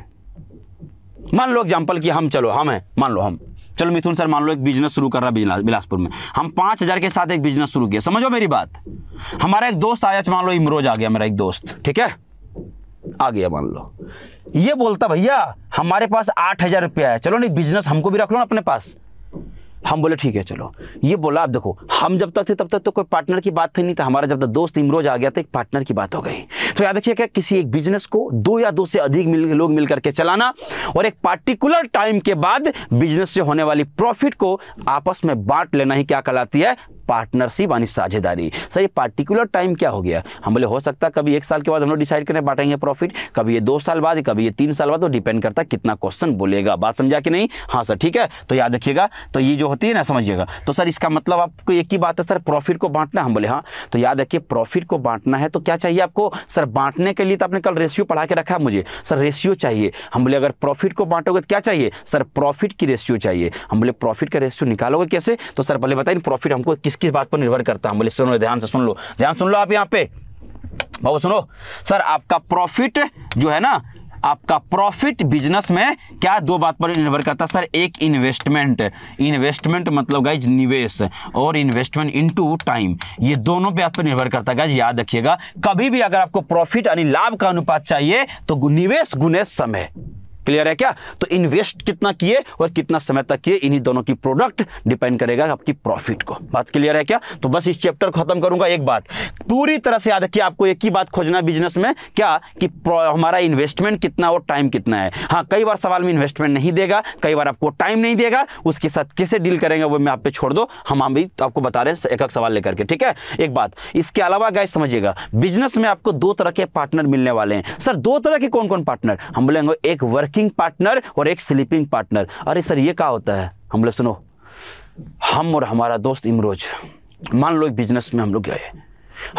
मान लो एग्जाम्पल कि हम चलो हम हैं मान लो हम चलो मिथुन सर मान लो एक बिजनेस शुरू कर रहा है बिलासपुर में हम पाँच हज़ार के साथ एक बिजनेस शुरू किया समझो मेरी बात हमारा एक दोस्त आया मान लो इमरोज आ गया मेरा एक दोस्त ठीक है आ गया मान लो ये बोलता भैया हमारे पास आठ हज़ार रुपया है चलो नहीं बिजनेस हमको भी रख लो ना अपने पास हम बोले ठीक है चलो ये बोला आप देखो हम जब तक थे तब तक तो कोई पार्टनर की बात थी नहीं था हमारा जब तक दोस्त इमरोज आ गया था एक पार्टनर की बात हो गई तो याद रखिए क्या किसी एक बिजनेस को दो या दो से अधिक मिल, लोग मिलकर के चलाना और एक पार्टिकुलर टाइम के बाद बिजनेस से होने वाली प्रॉफिट को आपस में बांट लेना ही क्या कहलाती है पार्टनरशिप यानी साझेदारी सर ये पार्टिकुलर टाइम क्या हो गया हम बोले हो सकता है कभी एक साल के बाद हम लोग डिसाइड करें बांटेंगे प्रॉफिट कभी ये दो साल बाद कभी ये तीन साल बाद तो डिपेंड करता है कितना क्वेश्चन बोलेगा बात समझा कि नहीं हाँ सर ठीक है तो याद रखिएगा तो ये जो होती है ना समझिएगा तो सर इसका मतलब आपको एक ही बात है सर प्रॉफिट को बांटना हम बोले हाँ तो याद रखिए प्रॉफिट को बांटना है तो क्या चाहिए आपको सर बांटने के लिए तो आपने कल रेशियो पढ़ा के रखा है मुझे सर रेशियो चाहिए हम बोले अगर प्रॉफिट को बांटोगे तो क्या चाहिए सर प्रॉफिट की रेशियो चाहिए हम बोले प्रॉफिट का रेशियो निकालोगे कैसे तो सर पहले बताइए प्रॉफिट हमको किस किस किस बात पर निर्भर करता है बोले सुनो ध्यान से सुन लो ध्यान सुन लो आप यहाँ पे बाबू सुनो सर आपका प्रॉफिट जो है ना आपका प्रॉफिट बिजनेस में क्या दो बात पर निर्भर करता है सर एक इन्वेस्टमेंट इन्वेस्टमेंट मतलब गाइज निवेश और इन्वेस्टमेंट इनटू टाइम ये दोनों पे पर निर्भर करता है गाइज याद रखिएगा कभी भी अगर आपको प्रॉफिट यानी लाभ का अनुपात चाहिए तो निवेश गुने समय क्लियर है क्या तो इन्वेस्ट कितना किए और कितना समय तक किए इन्हीं दोनों की प्रोडक्ट डिपेंड करेगा आपकी प्रॉफिट को बात क्लियर है क्या तो बस इस चैप्टर खत्म करूंगा एक बात पूरी तरह से याद रखिए आपको एक ही बात खोजना बिजनेस में क्या कि हमारा इन्वेस्टमेंट कितना और टाइम कितना है हाँ कई बार सवाल में इन्वेस्टमेंट नहीं देगा कई बार आपको टाइम नहीं देगा उसके साथ कैसे डील करेंगे वो मैं आप पे छोड़ दो हम हम भी आपको बता रहे हैं एक एक सवाल लेकर के ठीक है एक बात इसके अलावा गाय समझिएगा बिजनेस में आपको दो तरह के पार्टनर मिलने वाले हैं सर दो तरह के कौन कौन पार्टनर हम बोलेंगे एक वर्क वर्किंग पार्टनर और एक स्लीपिंग पार्टनर अरे सर ये क्या होता है हम लोग सुनो हम और हमारा दोस्त इमरोज मान लो एक बिजनेस में हम लोग गए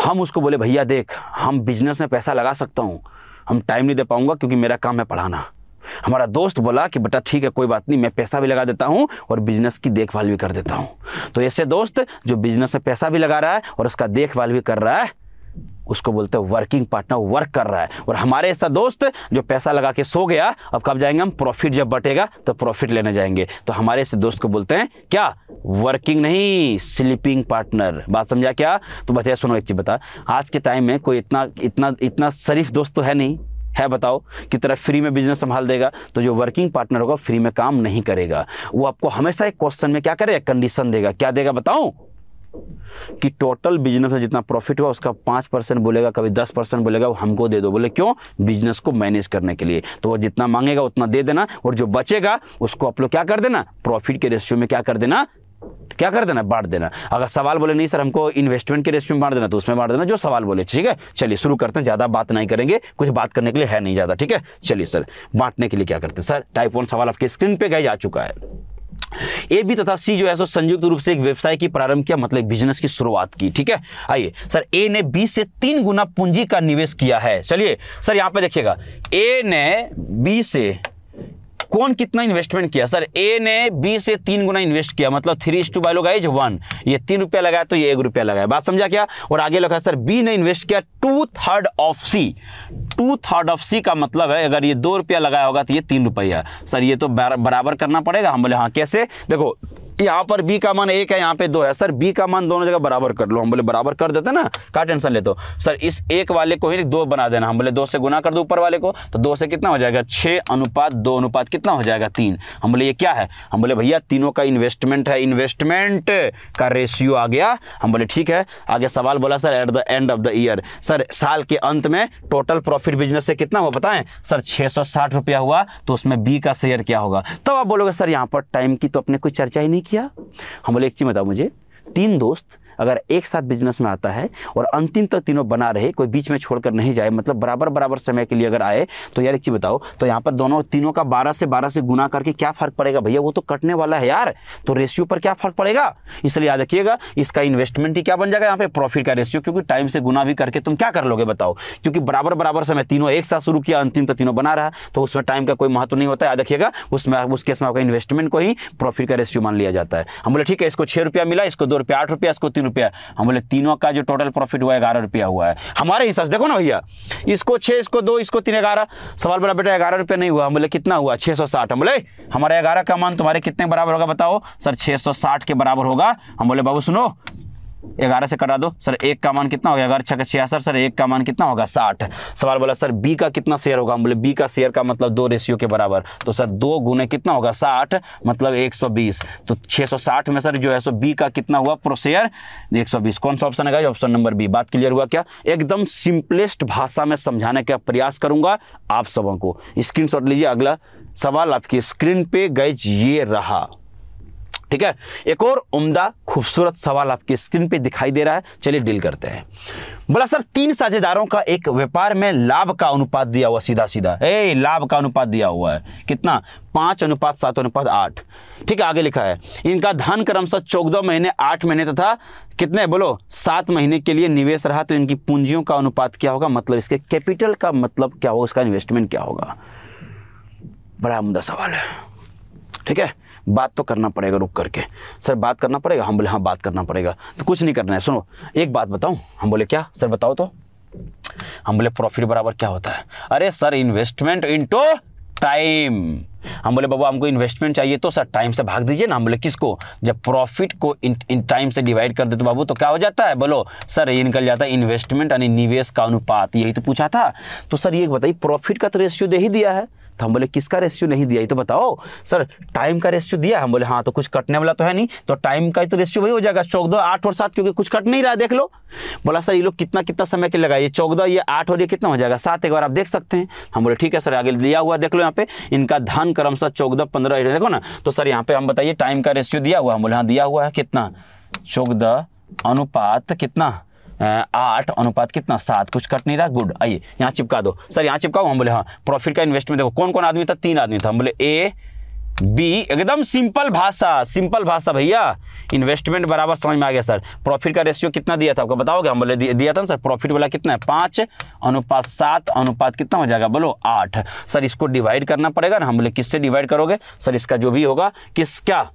हम उसको बोले भैया देख हम बिजनेस में पैसा लगा सकता हूँ हम टाइम नहीं दे पाऊंगा क्योंकि मेरा काम है पढ़ाना हमारा दोस्त बोला कि बेटा ठीक है कोई बात नहीं मैं पैसा भी लगा देता हूं और बिजनेस की देखभाल भी कर देता हूं तो ऐसे दोस्त जो बिजनेस में पैसा भी लगा रहा है और उसका देखभाल भी कर रहा है उसको बोलते हैं वर्किंग पार्टनर वर्क कर रहा है और हमारे ऐसा दोस्त जो पैसा लगा के सो गया अब कब जाएंगे हम प्रॉफिट जब बटेगा तो प्रॉफिट लेने जाएंगे तो हमारे ऐसे दोस्त को बोलते हैं क्या वर्किंग नहीं स्लीपिंग पार्टनर बात समझा क्या तो बच्चा सुनो एक चीज़ बता आज के टाइम में कोई इतना इतना इतना शरीफ दोस्त तो है नहीं है बताओ कि तरह फ्री में बिजनेस संभाल देगा तो जो वर्किंग पार्टनर होगा फ्री में काम नहीं करेगा वो आपको हमेशा एक क्वेश्चन में क्या करेगा कंडीशन देगा क्या देगा बताऊं कि टोटल बिजनेस में जितना प्रॉफिट हुआ उसका पांच परसेंट बोलेगा कभी दस परसेंट बोलेगा वो हमको दे दो बोले क्यों बिजनेस को मैनेज करने के लिए तो वो जितना मांगेगा उतना दे देना और जो बचेगा उसको आप लोग क्या कर देना प्रॉफिट के रेशियो में क्या कर देना क्या कर देना बांट देना अगर सवाल बोले नहीं सर हमको इन्वेस्टमेंट के रेशियो में बांट देना तो उसमें बांट देना जो सवाल बोले ठीक है चलिए शुरू करते हैं ज़्यादा बात नहीं करेंगे कुछ बात करने के लिए है नहीं ज़्यादा ठीक है चलिए सर बांटने के लिए क्या करते हैं सर टाइप वन सवाल आपकी स्क्रीन पर गए जा चुका है ए बी तथा सी जो है सो संयुक्त रूप से एक व्यवसाय की प्रारंभ किया मतलब बिजनेस की शुरुआत की ठीक है आइए सर ए ने बी से तीन गुना पूंजी का निवेश किया है चलिए सर यहां पे देखिएगा ए ने बी से कौन कितना इन्वेस्टमेंट किया सर ए ने बी से तीन गुना इन्वेस्ट किया मतलब थ्री इज टू बाई लोग वन ये तीन रुपया लगाया तो ये एक रुपया लगाया बात समझा क्या और आगे लगा सर बी ने इन्वेस्ट किया two third of C two third of C का मतलब है अगर ये दो रुपया लगाया होगा तो ये तीन रुपया सर ये तो बराबर करना पड़ेगा हम बोले हाँ कैसे देखो यहाँ पर बी का मान एक है यहाँ पे दो है सर बी का मान दोनों जगह बराबर कर लो हम बोले बराबर कर देते ना का टेंशन लेते हो सर इस एक वाले को ही दो बना देना हम बोले दो से गुना कर दो ऊपर वाले को तो दो से कितना हो जाएगा छः अनुपात दो अनुपात कितना हो जाएगा तीन हम बोले ये क्या है हम बोले भैया तीनों का इन्वेस्टमेंट है इन्वेस्टमेंट का रेशियो आ गया हम बोले ठीक है आगे सवाल बोला sir at the end of the year sir साल के अंत में टोटल प्रॉफिट बिजनेस से कितना हुआ बताएं सर छः रुपया हुआ तो उसमें बी का शेयर क्या होगा तब आप बोलोगे सर यहाँ पर टाइम की तो अपने कोई चर्चा ही नहीं किया हम बोले एक चीज़ बताओ मुझे तीन दोस्त अगर एक साथ बिजनेस में आता है और अंतिम तक तो तीनों बना रहे कोई बीच में छोड़कर नहीं जाए मतलब बराबर बराबर समय के लिए अगर आए तो यार एक चीज़ बताओ तो यहाँ पर दोनों तीनों का बारह से बारह से गुना करके क्या फ़र्क पड़ेगा भैया वो तो कटने वाला है यार तो रेशियो पर क्या फ़र्क पड़ेगा इसलिए याद रखिएगा इसका इन्वेस्टमेंट ही क्या बन जाएगा यहाँ पे प्रॉफिट का रेशियो क्योंकि टाइम से गुना भी करके तुम क्या कर लोगे बताओ क्योंकि बराबर बराबर समय तीनों एक साथ शुरू किया अंतिम तक तो तीनों बना रहा तो उसमें टाइम का कोई महत्व नहीं होता याद रखिएगा उसमें उस केस में आपका इन्वेस्टमेंट को ही प्रॉफिट का रेशियो मान लिया जाता है हम बोले ठीक है इसको छह रुपया मिला इसको दो रुपया आठ रुपया इसको तीन रुपया हम बोले तीनों का जो टोटल प्रॉफिट हुआ है ग्यारह रुपया हुआ है हमारे हिसाब से देखो ना भैया इसको छः इसको दो इसको तीन ग्यारह सवाल बोला बेटा ग्यारह रुपया नहीं हुआ हम बोले कितना हुआ छः सौ साठ हम बोले हमारे ग्यारह का मान तुम्हारे कितने बराबर होगा बताओ सर छः सौ साठ के बराबर होगा हम बोले बाबू सुनो ग्यारह से करा दो सर एक का मान कितना हो गया अगर छः छियासठ सर एक का मान कितना होगा साठ सवाल बोला सर बी का कितना शेयर होगा हम बोले बी का शेयर का मतलब दो रेशियो के बराबर तो सर दो गुने कितना होगा साठ मतलब एक सौ बीस तो छः सौ साठ में सर जो है सो बी का कितना हुआ प्रो शेयर एक सौ बीस कौन सा ऑप्शन है ऑप्शन नंबर बी बात क्लियर हुआ क्या एकदम सिंपलेस्ट भाषा में समझाने का प्रयास करूंगा आप सबों को स्क्रीन लीजिए अगला सवाल आपकी स्क्रीन पे गए ये रहा ठीक है एक और उम्दा खूबसूरत सवाल आपकी स्क्रीन पे दिखाई दे रहा है चलिए डील करते हैं बोला सर तीन साझेदारों का एक व्यापार में लाभ का अनुपात दिया हुआ सीधा सीधा ए लाभ का अनुपात दिया हुआ है कितना पांच अनुपात सात अनुपात आठ ठीक है आगे लिखा है इनका धन क्रमशः चौदह महीने आठ महीने तथा कितने बोलो सात महीने के लिए निवेश रहा तो इनकी पूंजियों का अनुपात क्या होगा मतलब इसके कैपिटल का मतलब क्या होगा उसका इन्वेस्टमेंट क्या होगा बड़ा उमदा सवाल है ठीक है बात तो करना पड़ेगा रुक करके सर बात करना पड़ेगा हम बोले हाँ बात करना पड़ेगा तो कुछ नहीं करना है सुनो एक बात बताऊँ हम बोले क्या सर बताओ तो हम बोले प्रॉफिट बराबर क्या होता है अरे सर इन्वेस्टमेंट इन टाइम हम बोले बाबू हमको इन्वेस्टमेंट चाहिए तो सर टाइम से भाग दीजिए ना हम बोले किसको जब प्रॉफिट को इन, इन टाइम से डिवाइड कर देते तो बाबू तो क्या हो जाता है बोलो सर ये निकल जाता है इन्वेस्टमेंट यानी निवेश का अनुपात यही तो पूछा था तो सर ये बताइए प्रॉफिट का तो रेशियो दे ही दिया है तो हम बोले किसका रेशियो नहीं दिया ये तो बताओ सर टाइम का रेशियो दिया हम बोले हाँ तो कुछ कटने वाला तो है नहीं तो टाइम का ही तो रेशियो वही हो जाएगा चौदह आठ और सात क्योंकि कुछ कट नहीं रहा देख लो बोला सर ये लोग कितना कितना समय के लगाए ये चौदह ये आठ और ये कितना हो जाएगा सात एक बार आप देख सकते हैं हम बोले ठीक है सर आगे लिया हुआ देख लो यहाँ पे इनका धन क्रम सर चौदह पंद्रह देखो ना तो सर यहाँ पे हम बताइए टाइम का रेशियो दिया हुआ हम बोले हाँ दिया हुआ है कितना चौदह अनुपात कितना आठ अनुपात कितना सात कुछ कट नहीं रहा गुड आइए यहाँ चिपका दो सर यहाँ चिपकाओ हम बोले हाँ प्रॉफिट का इन्वेस्टमेंट देखो कौन कौन आदमी था तीन आदमी था हम बोले ए बी एकदम सिंपल भाषा सिंपल भाषा भैया इन्वेस्टमेंट बराबर समझ में आ गया सर प्रॉफिट का रेशियो कितना दिया था आपको बताओगे हम बोले दिया था ना सर प्रॉफिट वाला कितना है पाँच अनुपात सात अनुपात कितना हो जाएगा बोलो आठ सर इसको डिवाइड करना पड़ेगा ना हम बोले किससे डिवाइड करोगे सर इसका जो भी होगा किस क्या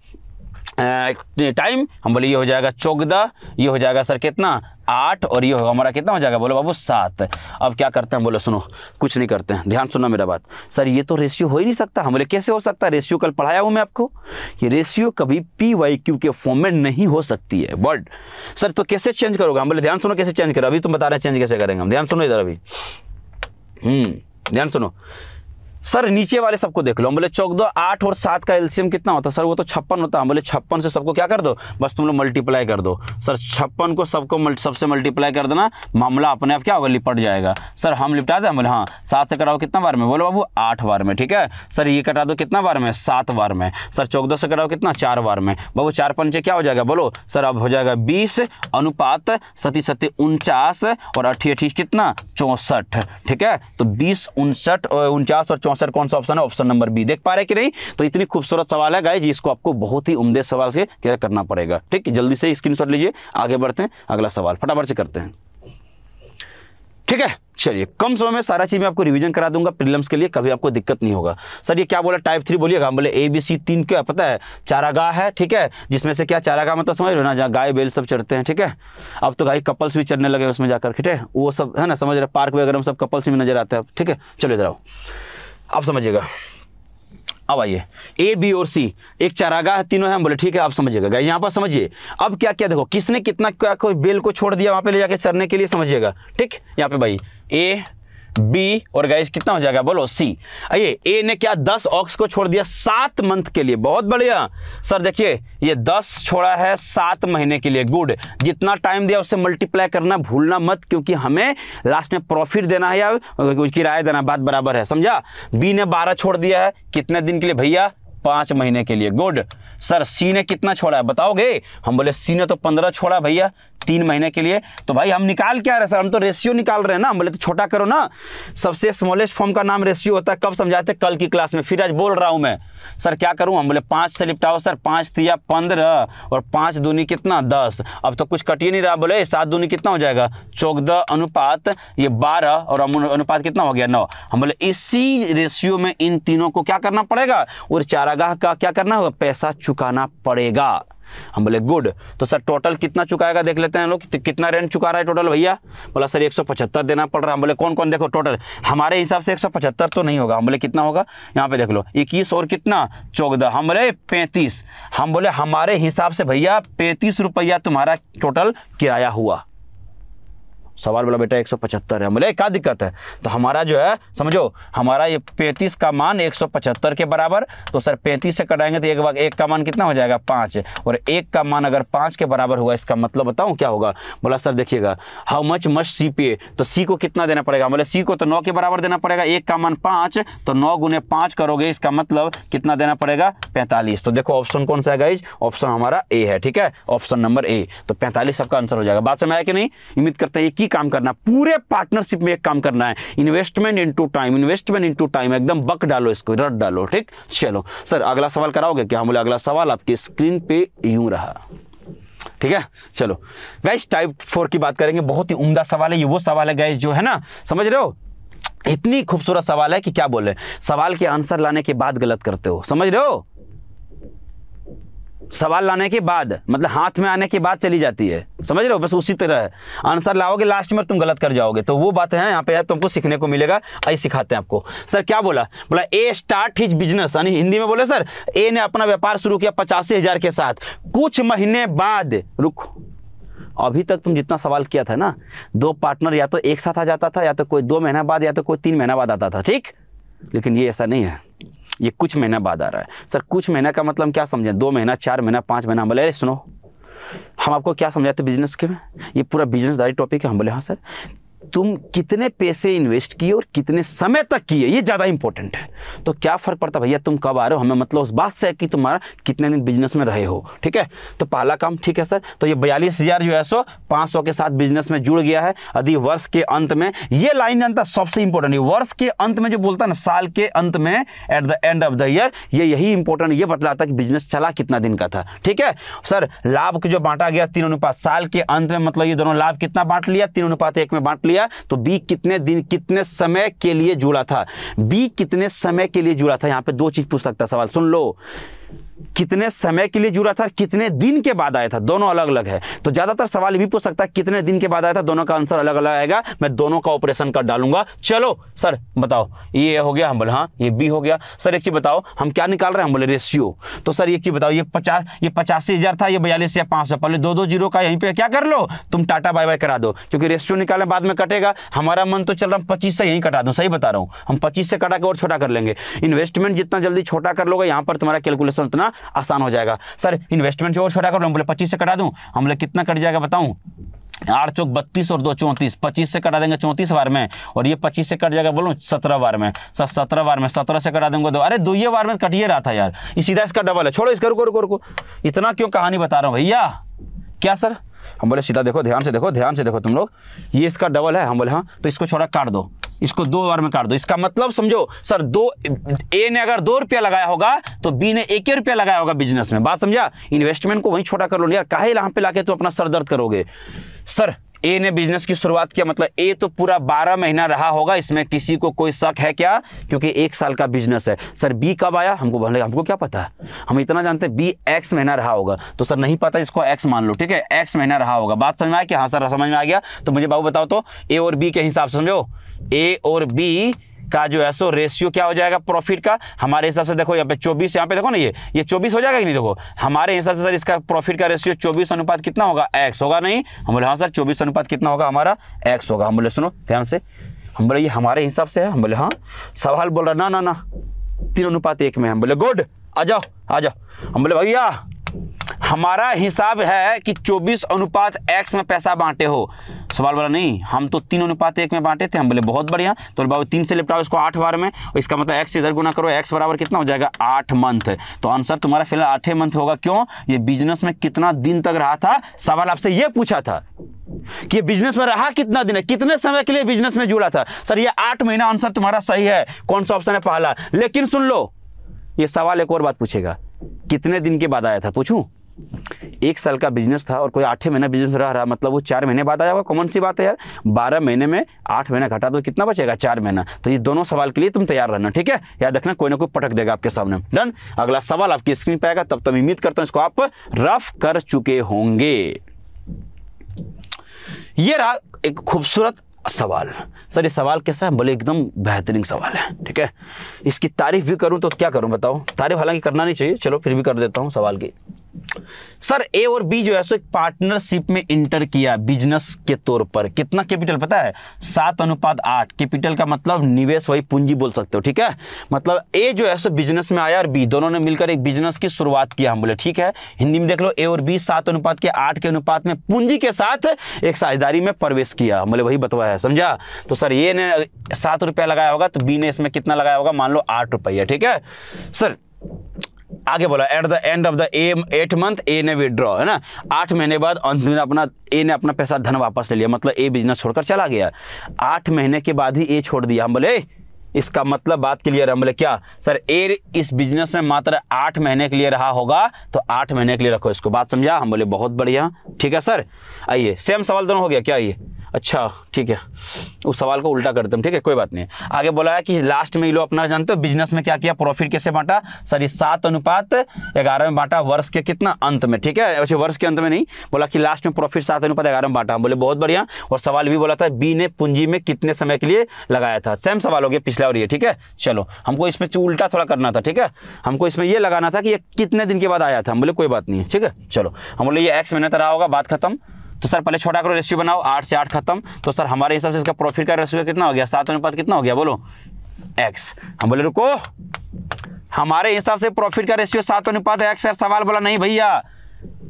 टाइम हम बोले ये हो जाएगा चौदह ये हो जाएगा सर कितना आठ और ये होगा हमारा कितना हो जाएगा बोलो बाबू सात अब क्या करते हैं बोलो सुनो कुछ नहीं करते हैं ध्यान सुनना मेरा बात सर ये तो रेशियो हो ही नहीं सकता हम बोले कैसे हो सकता है रेशियो कल पढ़ाया हूँ मैं आपको ये रेशियो कभी पी वाई क्यू के फॉर्म में नहीं हो सकती है वर्ड सर तो कैसे चेंज करोगे हम बोले ध्यान सुनो कैसे चेंज करो अभी तुम बता रहे हैं चेंज कैसे करेंगे हम ध्यान सुनो इधर अभी हम्म, ध्यान सुनो सर नीचे वाले सबको देख लो हम बोले चौक दो आठ और सात का एल्सियम कितना होता सर वो तो छप्पन होता हम बोले छप्पन से सबको क्या कर दो बस तुम लोग मल्टीप्लाई कर दो सर छप्पन को सबको सबसे मल्टीप्लाई कर देना मामला अपने आप क्या होगा लिपट जाएगा सर हम लिपटा दे बोले हाँ सात से कराओ कितना बार में बोलो बाबू आठ बार में ठीक है सर ये कटा दो कितना बार में सात बार में सर चौक दो से कराओ कितना चार बार में बाबू चार पंचे क्या हो जाएगा बोलो सर अब हो जाएगा बीस अनुपात सती सती उनचास और अठी अठी कितना चौंसठ ठीक है तो बीस उनसठ उनचास और चौसठ कौन सा ऑप्शन है ऑप्शन नंबर बी देख पा रहे कि नहीं तो इतनी खूबसूरत सवाल है गाइज इसको आपको बहुत ही उमदे सवाल से क्या करना पड़ेगा ठीक जल्दी से स्क्रीन लीजिए आगे बढ़ते हैं अगला सवाल फटाफट से करते हैं ठीक है चलिए कम समय में सारा चीज़ मैं आपको रिवीजन करा दूंगा प्रीलिम्स के लिए कभी आपको दिक्कत नहीं होगा सर ये क्या बोला टाइप थ्री बोलिएगा हम बोले ए बी सी तीन क्या पता है चारागाह है ठीक है जिसमें से क्या चारागाह मतलब समझ रहे ना जहाँ गाय बेल सब चढ़ते हैं ठीक है अब तो गाय कपल्स भी चढ़ने लगे उसमें जाकर ठीक है वो सब है ना समझ रहे पार्क वगैरह में सब कपल्स में नजर आते हैं ठीक है चलो इधर आओ आप समझिएगा अब आइए ए बी और सी एक चारागाह है तीनों है हम बोले ठीक है आप समझिएगा यहां यहाँ पर समझिए अब क्या क्या देखो किसने कितना क्या कोई बेल को छोड़ दिया वहाँ पे ले जाके चरने के लिए समझिएगा ठीक यहाँ पे भाई ए बी और गाइस कितना हो जाएगा बोलो सी आइए ए ने क्या दस ऑक्स को छोड़ दिया सात मंथ के लिए बहुत बढ़िया सर देखिए ये दस छोड़ा है सात महीने के लिए गुड जितना टाइम दिया उससे मल्टीप्लाई करना भूलना मत क्योंकि हमें लास्ट में प्रॉफिट देना है या किराया देना बात बराबर है समझा बी ने बारह छोड़ दिया है कितने दिन के लिए भैया पांच महीने के लिए गुड सर सी ने कितना छोड़ा है बताओगे हम बोले सी ने तो पंद्रह छोड़ा भैया तीन महीने के लिए तो भाई हम निकाल क्या रहे सर हम तो रेशियो निकाल रहे हैं ना बोले तो छोटा करो ना सबसे स्मॉलेस्ट फॉर्म का नाम रेशियो होता है कब समझाते कल की क्लास में फिर आज बोल रहा हूं मैं सर क्या करूं हम बोले पांच से निपटाओ सर पांच तिया पंद्रह और पांच दूनी कितना दस अब तो कुछ कटिए नहीं रहा बोले सात दूनी कितना हो जाएगा चौदह अनुपात ये बारह और अनुपात कितना हो गया नौ हम बोले इसी रेशियो में इन तीनों को क्या करना पड़ेगा और चारा चारागाह का क्या करना होगा पैसा चुकाना पड़ेगा हम बोले गुड तो सर टोटल कितना चुकाएगा देख लेते हैं लोग कि, कितना रेंट चुका रहा है टोटल भैया बोला सर एक देना पड़ रहा है हम बोले कौन कौन देखो टोटल हमारे हिसाब से एक तो नहीं होगा हम बोले कितना होगा यहाँ पे देख लो इक्कीस और कितना चौदह हम बोले पैंतीस हम बोले हमारे हिसाब से भैया पैंतीस रुपया तुम्हारा टोटल किराया हुआ सवाल बोला बेटा एक सौ पचहत्तर है बोले क्या दिक्कत है तो हमारा जो है समझो हमारा ये पैंतीस का मान एक सौ पचहत्तर के बराबर तो सर पैंतीस से कटाएंगे तो एक बार एक का मान कितना हो जाएगा पाँच और एक का मान अगर पाँच के बराबर हुआ इसका मतलब बताऊँ क्या होगा बोला सर देखिएगा हाउ मच मच सी पे तो सी को कितना देना पड़ेगा बोले सी को तो नौ के बराबर देना पड़ेगा एक का मान पाँच तो नौ गुने पाँच करोगे इसका मतलब कितना देना पड़ेगा पैंतालीस तो देखो ऑप्शन कौन सा है गाइज ऑप्शन हमारा ए है ठीक है ऑप्शन नंबर ए तो पैंतालीस सबका आंसर हो जाएगा बात समय आया कि नहीं उम्मीद करते हैं ही काम करना पूरे पार्टनरशिप में एक काम करना है investment into time investment into time एकदम बक डालो इसको रट डालो ठीक चलो सर अगला सवाल कराओगे क्या बोले अगला सवाल आपकी स्क्रीन पे यूं रहा ठीक है चलो गाइस टाइप फोर की बात करेंगे बहुत ही उमदा सवाल है ये वो सवाल है गाइस जो है ना समझ रहे हो इतनी खूबसूरत सवाल है कि क्या बोले सवाल के आंसर लाने के बाद गलत करते हो समझ रहे हो सवाल लाने के बाद मतलब हाथ में आने के बाद चली जाती है समझ रहे हो बस उसी तरह है आंसर लाओगे लास्ट में तुम गलत कर जाओगे तो वो बात है यहाँ पे है तुमको सीखने को मिलेगा आई सिखाते हैं आपको सर क्या बोला बोला ए स्टार्ट हिज बिजनेस यानी हिंदी में बोले सर ए ने अपना व्यापार शुरू किया पचासी हजार के साथ कुछ महीने बाद रुक अभी तक तुम जितना सवाल किया था ना दो पार्टनर या तो एक साथ आ जाता था या तो कोई दो महीना बाद या तो कोई तीन महीना बाद आता था ठीक लेकिन ये ऐसा नहीं है ये कुछ महीना बाद आ रहा है सर कुछ महीना का मतलब क्या समझें दो महीना चार महीना पाँच महीना बोले अरे सुनो हम आपको क्या समझाते बिजनेस के में ये पूरा बिजनेस दारी टॉपिक है हम बोले हाँ सर तुम कितने पैसे इन्वेस्ट किए और कितने समय तक किए ये ज़्यादा इंपॉर्टेंट है तो क्या फ़र्क पड़ता भैया तुम कब आ रहे हो हमें मतलब उस बात से है कि तुम्हारा कितने दिन बिजनेस में रहे हो ठीक है तो पहला काम ठीक है सर तो ये बयालीस हज़ार जो है सो पाँच सौ के साथ बिजनेस में जुड़ गया है यदि वर्ष के अंत में ये लाइन जानता सबसे इंपॉर्टेंट है वर्ष के अंत में जो बोलता है ना साल के अंत में at the end of the year ये यही इंपॉर्टेंट ये बतलाता कि बिजनेस चला कितना दिन का था ठीक है सर लाभ जो बांटा गया तीन अनुपात साल के अंत में मतलब ये दोनों लाभ कितना बांट लिया तीन अनुपात एक में बांट लिया किया तो बी कितने दिन कितने समय के लिए जुड़ा था बी कितने समय के लिए जुड़ा था यहां पे दो चीज पूछ सकता सवाल सुन लो कितने समय के लिए जुड़ा था कितने दिन के बाद आया था दोनों अलग अलग है तो ज़्यादातर सवाल भी पूछ सकता है कितने दिन के बाद आया था दोनों का आंसर अलग अलग आएगा मैं दोनों का ऑपरेशन कर डालूंगा चलो सर बताओ ये हो गया हम बोले हाँ ये बी हो गया सर एक चीज़ बताओ हम क्या निकाल रहे हैं हम बोले रेशियो तो सर एक चीज़ बताओ ये पचास ये पचासी हज़ार था ये बयालीस या पाँच सौ पहले दो दो जीरो का यहीं पर क्या कर लो तुम टाटा बाय बाय करा दो क्योंकि रेशियो निकालने बाद में कटेगा हमारा मन तो चल रहा हम पच्चीस से यहीं कटा दूँ सही बता रहा हूँ हम पच्चीस से कटा के और छोटा कर लेंगे इन्वेस्टमेंट जितना जल्दी छोटा कर लोगे यहाँ पर तुम्हारा कैलकुलेशन उतना आसान हो जाएगा सर इन्वेस्टमेंट और छोटा करो हम बोले पच्चीस से कटा दूँ हम बोले कितना कट जाएगा बताऊँ आठ चौक बत्तीस और दो चौंतीस पच्चीस से करा देंगे चौंतीस बार में और ये पच्चीस से कट जाएगा बोलूँ सत्रह बार में सर सत्रह बार में सत्रह से करा देंगे दो अरे दो ये बार में कट ही रहा था यार ये सीधा इसका डबल है छोड़ो इसका रुको रुको रुको इतना क्यों कहानी बता रहा हूँ भैया क्या सर हम बोले सीधा देखो ध्यान से देखो ध्यान से देखो तुम लोग ये इसका डबल है हम बोले हाँ तो इसको छोड़ा काट दो इसको दो बार में काट दो इसका मतलब समझो सर दो ए ने अगर दो रुपया लगाया होगा तो बी ने एक ही रुपया लगाया होगा बिजनेस में बात समझा इन्वेस्टमेंट को वहीं छोटा कर लो यार काहे यहाँ पे लाके तुम अपना सर दर्द करोगे सर ए ने बिजनेस की शुरुआत किया मतलब ए तो पूरा बारह महीना रहा होगा इसमें किसी को कोई शक है क्या क्योंकि एक साल का बिजनेस है सर बी कब आया हमको भले हमको क्या पता हम इतना जानते हैं बी एक्स महीना रहा होगा तो सर नहीं पता इसको एक्स मान लो ठीक है एक्स महीना रहा होगा बात समझ में आया कि हाँ सर समझ में आ गया तो मुझे बाबू बताओ तो ए और बी के हिसाब से समझो ए और बी का जो है सो रेशियो क्या हो जाएगा प्रॉफिट का हमारे हिसाब से देखो यहाँ पे चौबीस यहाँ पे देखो ना ये ये चौबीस हो जाएगा कि नहीं देखो हमारे हिसाब से सर इसका प्रॉफिट का रेशियो चौबीस अनुपात कितना होगा एक्स होगा नहीं हम बोले हाँ सर चौबीस अनुपात कितना होगा हमारा एक्स होगा हम बोले सुनो ध्यान से हम बोले ये हमारे हिसाब से है हम बोले हाँ सवाल बोल रहा ना ना ना तीन अनुपात एक में हम बोले गुड आ जाओ आ जाओ हम बोले भैया हमारा हिसाब है कि 24 अनुपात x में पैसा बांटे हो सवाल बोला नहीं हम तो तीन अनुपात एक में बांटे थे हम बोले बहुत बढ़िया तो बाबू तीन से लिपटाओ इसको आठ बार में और इसका मतलब x इधर गुना करो x बराबर कितना हो जाएगा आठ मंथ तो आंसर तुम्हारा फिलहाल आठवें मंथ होगा क्यों ये बिजनेस में कितना दिन तक रहा था सवाल आपसे ये पूछा था कि बिजनेस में रहा कितना दिन है कितने समय के लिए बिजनेस में जुड़ा था सर यह आठ महीना आंसर तुम्हारा सही है कौन सा ऑप्शन है पहला लेकिन सुन लो ये सवाल एक और बात पूछेगा कितने दिन के बाद आया था पूछूं एक साल का बिजनेस था और कोई आठ महीना बिजनेस रह रहा मतलब वो चार महीने बाद आया होगा कॉमन सी बात है यार बारह महीने में आठ महीना घटा दो तो कितना बचेगा चार महीना तो ये दोनों सवाल के लिए तुम तैयार रहना ठीक है याद रखना कोई ना कोई पटक देगा आपके सामने डन अगला सवाल आपकी स्क्रीन पर आएगा तब तक उम्मीद करता हूं इसको आप रफ कर चुके होंगे ये रहा एक खूबसूरत सवाल सर ये सवाल कैसा है बोले एकदम बेहतरीन सवाल है ठीक है इसकी तारीफ भी करूँ तो क्या करूँ बताओ तारीफ हालांकि करना नहीं चाहिए चलो फिर भी कर देता हूँ सवाल की सर ए और बी जो है सो एक पार्टनरशिप में इंटर किया बिजनेस के तौर पर कितना कैपिटल पता है सात अनुपात आठ कैपिटल का मतलब निवेश वही पूंजी बोल सकते हो ठीक है मतलब ए जो है सो बिजनेस में आया और बी दोनों ने मिलकर एक बिजनेस की शुरुआत किया हम बोले ठीक है हिंदी में देख लो ए और बी सात अनुपात के आठ के अनुपात में पूंजी के साथ एक साझेदारी में प्रवेश किया हम बोले वही बतवा है समझा तो सर ए ने सात लगाया होगा तो बी ने इसमें कितना लगाया होगा मान लो आठ ठीक है सर आगे बोला at the end of the A at month A ने विड्रॉ है ना आठ महीने बाद अंत में अपना ए ने अपना पैसा धन वापस ले लिया मतलब ए बिजनेस छोड़कर चला गया आठ महीने के बाद ही ए छोड़ दिया हम बोले इसका मतलब बात क्लियर है बोले क्या सर ए इस बिजनेस में मात्र आठ महीने के लिए रहा होगा तो आठ महीने के लिए रखो इसको बात समझा हम बोले बहुत बढ़िया ठीक है सर आइए सेम सवाल दोनों हो गया क्या ये अच्छा ठीक है उस सवाल को उल्टा करते हैं ठीक है कोई बात नहीं आगे बोला है कि लास्ट में ये लोग अपना जानते हो बिजनेस में क्या किया प्रॉफिट कैसे बांटा सॉरी सात अनुपात ग्यारह में बांटा वर्ष के कितना अंत में ठीक है वैसे अच्छा, वर्ष के अंत में नहीं बोला कि लास्ट में प्रॉफिट सात अनुपात ग्यारह में बांटा बोले बहुत बढ़िया और सवाल भी बोला था बी ने पूंजी में कितने समय के लिए लगाया था सेम सवाल हो गया पिछला और ये ठीक है चलो हमको इसमें उल्टा थोड़ा करना था ठीक है हमको इसमें यह लगाना था कि ये कितने दिन के बाद आया था हम बोले कोई बात नहीं है ठीक है चलो हम बोले ये एक्स महीने तरह होगा बात खत्म तो सर पहले छोटा करो रेशियो बनाओ आठ से आठ खत्म तो सर हमारे हिसाब से इसका प्रॉफिट का रेशियो कितना हो गया सात अनुपात कितना हो गया बोलो एक्स हम बोले रुको हमारे हिसाब से प्रॉफिट का रेशियो सात अनुपात एक्स है सवाल बोला नहीं भैया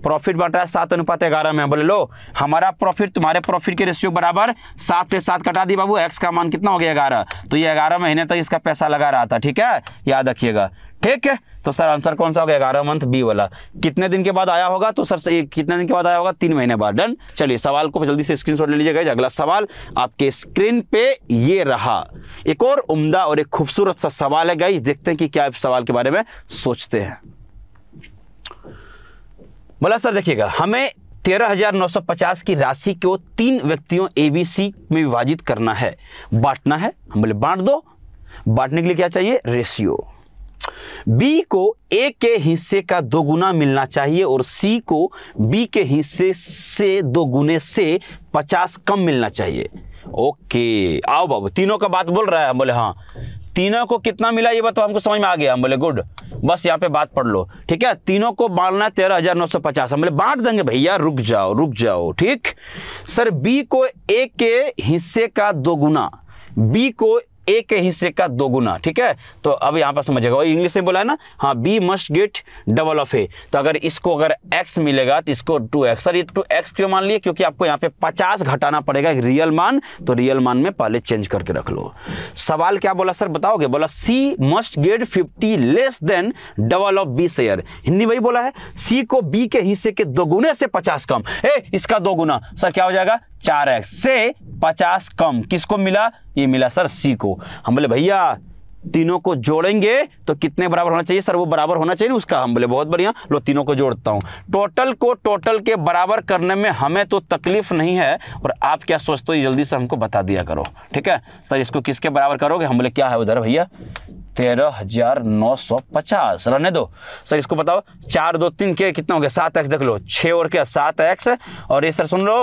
प्रॉफिट बट रहा है सात अनुपात ग्यारह में बोले लो हमारा प्रॉफिट तुम्हारे प्रॉफिट के रेशियो बराबर सात से सात कटा दी बाबू एक्स का मान कितना हो गया ग्यारह तो ये ग्यारह महीने तक इसका पैसा लगा रहा था ठीक है याद रखिएगा ठीक है तो सर आंसर कौन सा हो गया ग्यारह मंथ बी वाला कितने दिन के बाद आया होगा तो सर कितने दिन के बाद आया होगा तीन महीने बाद डन चलिए सवाल को जल्दी से शॉट ले लीजिएगा अगला सवाल आपके स्क्रीन पे ये रहा एक और उम्दा और एक खूबसूरत सा सवाल है गाइज देखते हैं कि क्या आप सवाल के बारे में सोचते हैं बोला सर देखिएगा हमें 13,950 की राशि को तीन व्यक्तियों ए बी सी में विभाजित करना है बांटना है हम बोले बांट दो बांटने के लिए क्या चाहिए रेशियो बी को ए के हिस्से का दोगुना मिलना चाहिए और सी को बी के हिस्से से दोगुने से पचास कम मिलना चाहिए ओके आओ बाबू तीनों का बात बोल रहा है बोले हाँ तीनों को कितना मिला ये बताओ हमको समझ में आ गया हम बोले गुड बस यहाँ पे बात पढ़ लो ठीक है तीनों को बांटना है तेरह हजार नौ सौ पचास हम बोले बांट देंगे भैया रुक जाओ रुक जाओ ठीक सर बी को ए के हिस्से का दोगुना बी को ए के हिस्से का दो गुना ठीक है तो अब यहाँ पर समझेगा और इंग्लिश में बोला है ना हाँ B must get double of A तो अगर इसको अगर एक्स मिलेगा तो इसको टू एक्स सर ये टू एक्स क्यों मान लिए क्योंकि आपको यहाँ पे पचास घटाना पड़ेगा एक रियल मान तो रियल मान में पहले चेंज करके रख लो सवाल क्या बोला सर बताओगे बोला C must get fifty less than double of B share Hindi वही बोला है सी को बी के हिस्से के दोगुने से पचास कम ए इसका दो गुना सर क्या हो जाएगा चार एक्स से पचास कम किसको मिला ये मिला सर सी को हम बोले भैया तीनों को जोड़ेंगे तो कितने बराबर होना चाहिए सर वो बराबर होना चाहिए उसका हम बोले बहुत बढ़िया लो तीनों को जोड़ता हूँ टोटल को टोटल के बराबर करने में हमें तो तकलीफ नहीं है और आप क्या सोचते हो जल्दी से हमको बता दिया करो ठीक है सर इसको किसके बराबर करोगे हम बोले क्या है उधर भैया तेरह हजार नौ सौ पचास रहने दो सर इसको बताओ चार दो तीन के कितना हो गया सात एक्स देख लो छः और क्या सात एक्स और ये सर सुन लो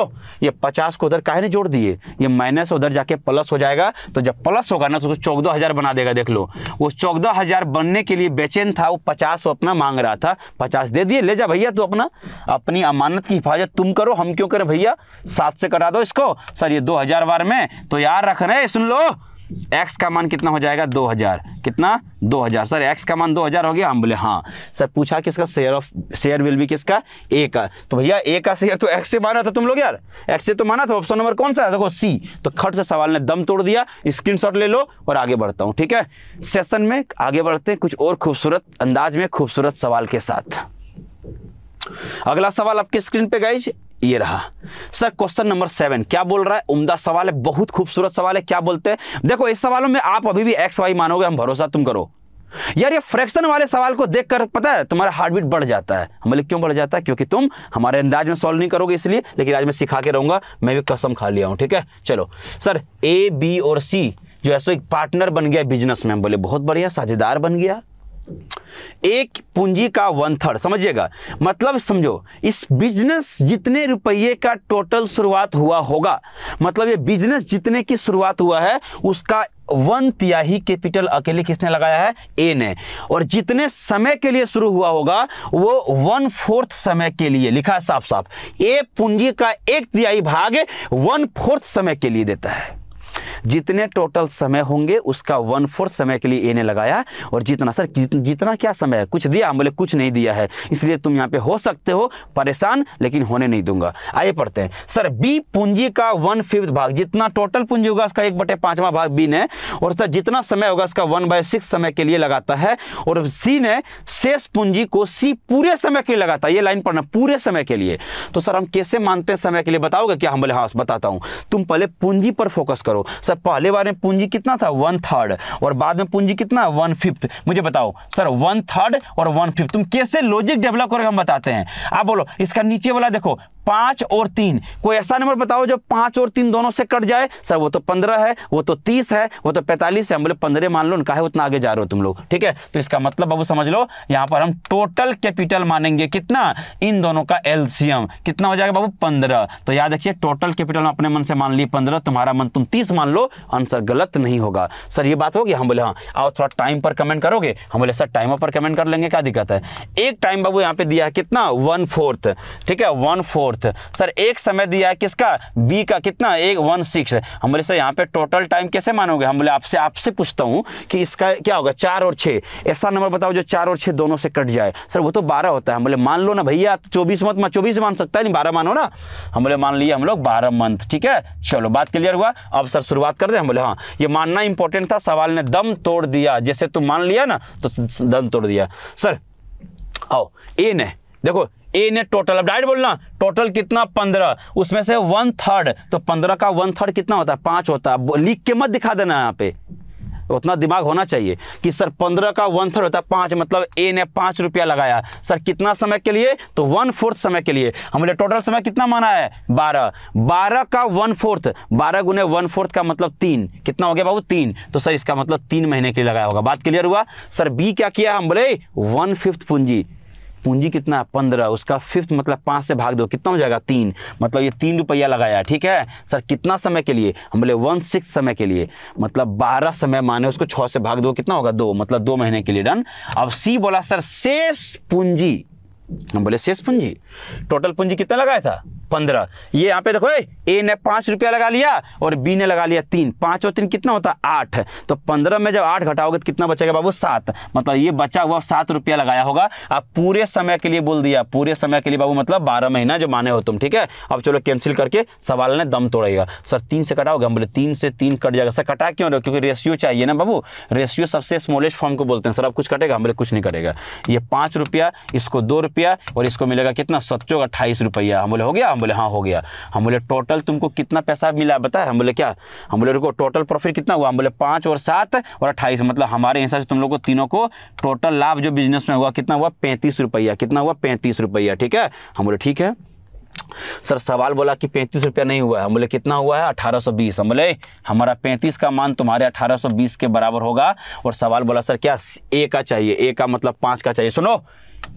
ये पचास को उधर काहे नहीं जोड़ दिए ये माइनस उधर जाके प्लस हो जाएगा तो जब प्लस होगा ना तो उसको चौदह हज़ार बना देगा देख लो उस चौदह हज़ार बनने के लिए बेचैन था वो पचास वो अपना मांग रहा था पचास दे दिए ले जा भैया तू अपना अपनी अमानत की हिफाजत तुम करो हम क्यों करें भैया सात से करा दो इसको सर ये दो हज़ार बार में तो यार रख रहे सुन लो एक्स का मान कितना हो जाएगा 2000 कितना 2000 सर एक्स का मान 2000 हो गया हम बोले हाँ सर पूछा किसका share of share will be किसका ए का तो भैया ए का शेयर तो एक्स से माना था तुम लोग यार एक्स से तो माना था ऑप्शन नंबर कौन सा है देखो सी तो खट से सवाल ने दम तोड़ दिया स्क्रीनशॉट ले लो और आगे बढ़ता हूँ ठीक है सेशन में आगे बढ़ते हैं कुछ और खूबसूरत अंदाज में खूबसूरत सवाल के साथ अगला सवाल आपके स्क्रीन पे गाइज ये रहा सर क्वेश्चन नंबर सेवन क्या बोल रहा है उम्दा सवाल है बहुत खूबसूरत सवाल है क्या बोलते हैं देखो इस सवालों में आप अभी भी एक्स वाई मानोगे हम भरोसा तुम करो यार ये फ्रैक्शन वाले सवाल को देखकर पता है तुम्हारा हार्ट बीट बढ़ जाता है हमारे क्यों बढ़ जाता है क्योंकि तुम हमारे अंदाज में सॉल्व नहीं करोगे इसलिए लेकिन आज मैं सिखा के रहूंगा मैं भी कसम खा लिया हूं ठीक है चलो सर ए बी और सी जो है सो एक पार्टनर बन गया बिजनेस में बोले बहुत बढ़िया साझेदार बन गया एक पूंजी का वन थर्ड समझिएगा मतलब समझो इस बिजनेस जितने रुपये का टोटल शुरुआत हुआ होगा मतलब ये बिजनेस जितने की शुरुआत हुआ है उसका वन तिहाई कैपिटल अकेले किसने लगाया है ए ने और जितने समय के लिए शुरू हुआ होगा वो वन फोर्थ समय के लिए लिखा है साफ साफ ए पूंजी का एक तिहाई भाग वन फोर्थ समय के लिए देता है जितने टोटल समय होंगे उसका वन फोर्थ समय के लिए ए ने लगाया और जितना सर जितना क्या समय है कुछ दिया बोले कुछ नहीं दिया है इसलिए तुम यहाँ पे हो सकते हो परेशान लेकिन होने नहीं दूंगा आइए पढ़ते हैं सर बी पूंजी का वन फिफ्थ भाग जितना टोटल पूंजी होगा उसका एक बटे पांचवा भाग बी ने और सर जितना समय होगा उसका वन बाय सिक्स समय के लिए लगाता है और सी ने शेष पूंजी को सी पूरे समय के लिए लगाता है ये लाइन पढ़ना पूरे समय के लिए तो सर हम कैसे मानते हैं समय के लिए बताओगे क्या हम बोले हाँ बताता हूँ तुम पहले पूंजी पर फोकस करो सर पहले बार में पूंजी कितना था वन थर्ड और बाद में पूंजी कितना वन फिफ्थ मुझे बताओ सर वन थर्ड और वन फिफ्थ तुम कैसे लॉजिक डेवलप करके हम बताते हैं आप बोलो इसका नीचे वाला देखो पांच और तीन कोई ऐसा नंबर बताओ जो पांच और तीन दोनों से कट जाए सर वो तो पंद्रह है वो तो तीस है वो तो पैंतालीस है हम बोले पंद्रह मान लो उनका है उतना आगे जा रहे हो तुम लोग ठीक है तो इसका मतलब बाबू समझ लो यहां पर हम टोटल कैपिटल मानेंगे कितना इन दोनों का एलसीएम कितना हो जाएगा बाबू पंद्रह तो याद रखिए टोटल कैपिटल अपने मन से मान ली पंद्रह तुम्हारा मन तुम तीस मान लो आंसर गलत नहीं होगा सर ये बात होगी हम बोले हाँ आओ थोड़ा टाइम पर कमेंट करोगे हम बोले सर टाइम पर कमेंट कर लेंगे क्या दिक्कत है एक टाइम बाबू यहाँ पे दिया है कितना वन फोर्थ ठीक है वन फोर्थ फोर्थ सर एक समय दिया है किसका बी का कितना एक वन सिक्स हम बोले सर यहाँ पे टोटल टाइम कैसे मानोगे हम बोले आपसे आपसे पूछता हूँ कि इसका क्या होगा चार और छः ऐसा नंबर बताओ जो चार और छः दोनों से कट जाए सर वो तो बारह होता है हम बोले मान लो ना भैया तो चौबीस मत मान चौबीस मान सकता है नहीं बारह मानो ना हम बोले मान लिए हम लोग बारह मंथ ठीक है चलो बात क्लियर हुआ अब सर शुरुआत कर दे हम बोले हाँ ये मानना इंपॉर्टेंट था सवाल ने दम तोड़ दिया जैसे तुम मान लिया ना तो दम तोड़ दिया सर आओ ए ने देखो ए ने टोटल अब डायरेक्ट बोलना टोटल कितना पंद्रह उसमें से वन थर्ड तो पंद्रह का वन थर्ड कितना होता है पाँच होता है लिख के मत दिखा देना यहाँ पे उतना दिमाग होना चाहिए कि सर पंद्रह का वन थर्ड होता है पांच मतलब ए ने पांच रुपया लगाया सर कितना समय के लिए तो वन फोर्थ समय के लिए हमने टोटल समय कितना माना है बारह बारह का वन फोर्थ बारह गुने वन फोर्थ का मतलब तीन कितना हो गया बाबू तीन तो सर इसका मतलब तीन महीने के लिए लगाया होगा बात क्लियर हुआ सर बी क्या किया हम बोले वन फिफ्थ पूंजी पूंजी कितना पंद्रह उसका फिफ्थ मतलब पाँच से भाग दो कितना हो जाएगा तीन मतलब ये तीन रुपया लगाया ठीक है सर कितना समय के लिए हम बोले वन सिक्स समय के लिए मतलब बारह समय माने उसको छः से भाग दो कितना होगा दो मतलब दो महीने के लिए डन अब सी बोला सर शेष पूंजी हम बोले शेष पूंजी टोटल पूंजी कितना लगाया था पंद्रह ये यहाँ पे देखो ए, ए ने पाँच रुपया लगा लिया और बी ने लगा लिया तीन पाँच और तीन कितना होता है आठ तो पंद्रह में जब आठ घटाओगे तो कितना बचेगा बाबू सात मतलब ये बचा हुआ सात रुपया लगाया होगा अब पूरे समय के लिए बोल दिया पूरे समय के लिए बाबू मतलब बारह महीना जो माने हो तुम ठीक है अब चलो कैंसिल करके सवाल ने दम तोड़ेगा सर तीन से कटाओगे हम बोले तीन से तीन कट जाएगा सर कटा क्यों रहे क्योंकि रेशियो चाहिए ना बाबू रेशियो सबसे स्मॉलेस्ट फॉर्म को बोलते हैं सर अब कुछ कटेगा हम बोले कुछ नहीं करेगा ये पाँच रुपया इसको दो रुपया और इसको मिलेगा कितना सच्चो अट्ठाईस रुपया हम बोले हो गया हम बोले हाँ हो गया हम बोले टोटल तुमको कितना पैसा मिला बता हम बोले क्या हम बोले रुको टोटल प्रॉफिट कितना हुआ हम बोले पाँच और सात और अट्ठाईस मतलब हमारे हिसाब से तुम लोग को तीनों को टोटल लाभ जो बिजनेस में हुआ कितना हुआ पैंतीस रुपया कितना हुआ पैंतीस रुपया ठीक है हम बोले ठीक है सर सवाल बोला कि पैंतीस रुपया नहीं हुआ है हम बोले कितना हुआ है अठारह सौ बीस हम बोले हमारा पैंतीस का मान तुम्हारे अठारह सौ बीस के बराबर होगा और सवाल बोला सर क्या ए का चाहिए ए का मतलब पाँच का चाहिए सुनो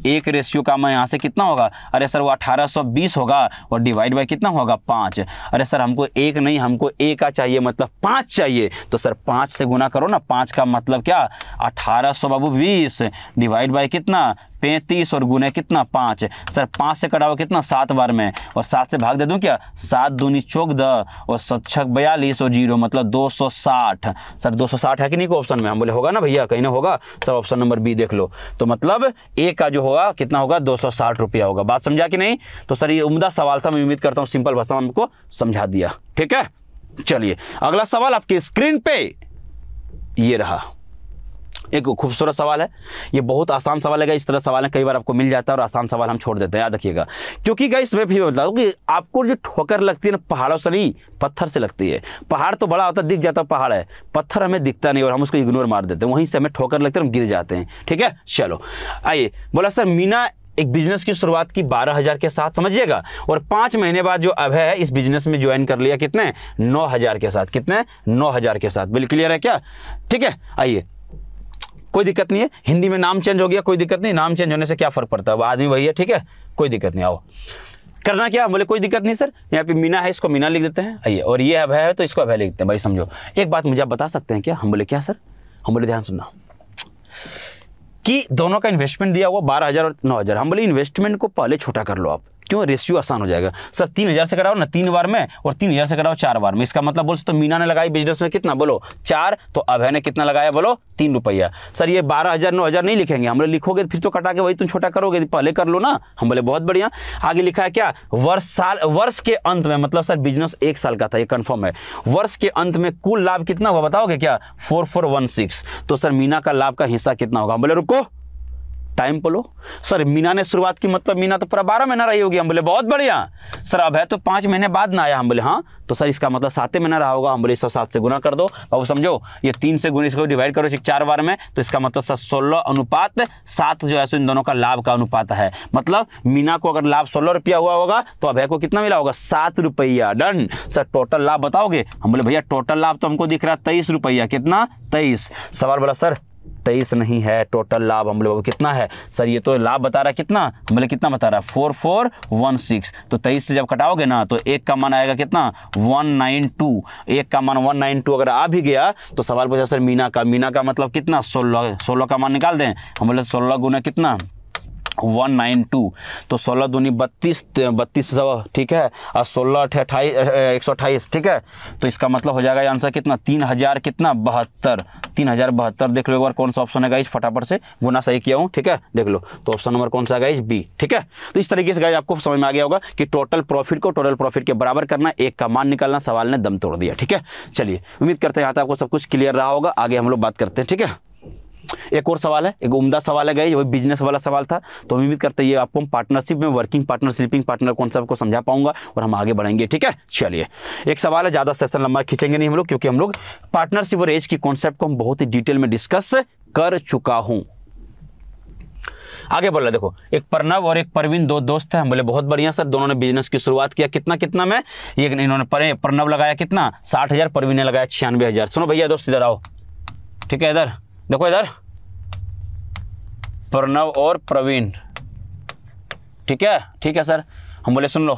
एक रेशियो का मैं यहाँ से कितना होगा अरे सर वो 1820 होगा और डिवाइड बाय कितना होगा पाँच अरे सर हमको एक नहीं हमको एक का चाहिए मतलब पाँच चाहिए तो सर पाँच से गुना करो ना पाँच का मतलब क्या सौ बाबू बीस डिवाइड बाय कितना पैंतीस और गुने कितना पाँच सर पाँच से कटाओ कितना सात बार में और सात से भाग दे दूँ क्या सात दूनी चौक और सत्छक बयालीस और जीरो मतलब दो सौ साठ सर दो सौ साठ है कि नहीं को ऑप्शन में हम बोले होगा ना भैया कहीं ना होगा सर ऑप्शन नंबर बी देख लो तो मतलब ए का जो होगा कितना होगा दो सौ साठ रुपया होगा बात समझा कि नहीं तो सर ये उमदा सवाल था मैं उम्मीद करता हूँ सिंपल भाषा में हमको समझा दिया ठीक है चलिए अगला सवाल आपकी स्क्रीन पे ये रहा एक खूबसूरत सवाल है ये बहुत आसान सवाल है इस तरह सवाल है कई बार आपको मिल जाता है और आसान सवाल हम छोड़ देते हैं याद रखिएगा क्योंकि गई इसमें फिर बता दूँ कि आपको जो ठोकर लगती है ना पहाड़ों से नहीं पत्थर से लगती है पहाड़ तो बड़ा होता है दिख जाता पहाड़ है पत्थर हमें दिखता नहीं और हम उसको इग्नोर मार देते हैं वहीं से हमें ठोकर लगते हैं हम गिर जाते हैं ठीक है चलो आइए बोला सर मीना एक बिजनेस की शुरुआत की बारह हज़ार के साथ समझिएगा और पांच महीने बाद जो अब है इस बिजनेस में ज्वाइन कर लिया कितने नौ हज़ार के साथ कितने नौ हज़ार के साथ बिल क्लियर है क्या ठीक है आइए कोई दिक्कत नहीं है हिंदी में नाम चेंज हो गया कोई दिक्कत नहीं नाम चेंज होने से क्या फ़र्क पड़ता है आदमी वही है ठीक है कोई दिक्कत नहीं आओ करना क्या बोले कोई दिक्कत नहीं सर यहाँ पे मीना है इसको मीना लिख देते हैं आइए और ये अभय है तो इसको अभय लिख देते हैं भाई समझो एक बात मुझे आप बता सकते हैं क्या हम बोले क्या सर हम बोले ध्यान सुनना कि दोनों का इन्वेस्टमेंट दिया हुआ बारह हज़ार और नौ हज़ार हम बोले इन्वेस्टमेंट को पहले छोटा कर लो आप क्यों रेशियो आसान हो जाएगा सर तीन हज़ार से कराओ ना तीन बार में और तीन हज़ार से कराओ चार बार में इसका मतलब बोल सकते तो मीना ने लगाई बिजनेस में कितना बोलो चार तो अभय ने कितना लगाया बोलो तीन रुपया सर ये बारह हज़ार नौ हज़ार नहीं लिखेंगे हम लोग लिखोगे फिर तो कटा के वही तुम छोटा करोगे पहले कर लो ना हम बोले बहुत बढ़िया आगे लिखा है क्या वर्ष साल वर्ष के अंत में मतलब सर बिजनेस एक साल का था ये कन्फर्म है वर्ष के अंत में कुल लाभ कितना हुआ बताओगे क्या फोर तो सर मीना का लाभ का हिस्सा कितना होगा हम बोले रुको टाइम पोलो सर मीना ने शुरुआत की मतलब मीना तो पूरा बारह महीना रही होगी हम बोले बहुत बढ़िया सर अब है तो पांच महीने बाद ना आया हम बोले हाँ तो सर इसका मतलब सात महीना रहा होगा हम बोले सर सात से गुना कर दो बाबू समझो ये तीन से गुना इसको डिवाइड करो चार बार में तो इसका मतलब सर सोलह अनुपात सात जो है सो इन दोनों का लाभ का अनुपात है मतलब मीना को अगर लाभ सोलह रुपया हुआ होगा तो अभय को कितना मिला होगा सात रुपया डन सर टोटल लाभ बताओगे हम बोले भैया टोटल लाभ तो हमको दिख रहा है तेईस रुपया कितना तेईस सवाल बोला सर तेईस नहीं है टोटल लाभ हम लोगों को कितना है सर ये तो लाभ बता रहा है कितना मतलब कितना बता रहा है फोर फोर वन सिक्स तो तेईस से जब कटाओगे ना तो एक का मान आएगा कितना वन नाइन टू एक का मान वन नाइन टू अगर आ भी गया तो सवाल पूछा सर मीना का मीना का मतलब कितना सोलह सोलह का मान निकाल दें हम बोले सोलह गुना कितना वन नाइन टू तो सोलह दूनी बत्तीस बत्तीस सौ ठीक है और सोलह अट्ठाईस एक सौ अट्ठाईस ठीक है तो इसका मतलब हो जाएगा आंसर कितना तीन हज़ार कितना बहत्तर तीन हज़ार बहत्तर देख लो एक बार कौन सा ऑप्शन है गाइज फटाफट से गुना सही किया हूँ ठीक है देख लो तो ऑप्शन नंबर कौन सा है गाइज बी ठीक है तो इस तरीके से गाइज आपको समझ में आ गया होगा कि टोटल प्रॉफिट को टोटल प्रॉफिट के बराबर करना एक का मान निकालना सवाल ने दम तोड़ दिया ठीक है चलिए उम्मीद करते हैं यहाँ तक आपको सब कुछ क्लियर रहा होगा आगे हम लोग बात करते हैं ठीक है एक और सवाल है एक उम्दा सवाल है गई वही बिजनेस वाला सवाल था तो उम्मीद करते हैं आपको हम पार्टनरशिप में वर्किंग पार्टनर स्लीपिंग पार्टनर कौन सा आपको समझा पाऊंगा और हम आगे बढ़ेंगे ठीक है चलिए एक सवाल है ज़्यादा सेशन लंबा खींचेंगे नहीं हम लोग क्योंकि हम लोग पार्टनरशिप और एज की कॉन्सेप्ट को हम बहुत ही डिटेल में डिस्कस कर चुका हूं आगे बोल रहा देखो एक प्रणव और एक परवीन दो दोस्त हैं बोले बहुत बढ़िया सर दोनों ने बिजनेस की शुरुआत किया कितना कितना में ये इन्होंने प्रणव लगाया कितना साठ हज़ार परवीन ने लगाया छियानवे हज़ार सुनो भैया दोस्त इधर आओ ठीक है इधर देखो इधर प्रणव और प्रवीण ठीक है ठीक है सर हम बोले सुन लो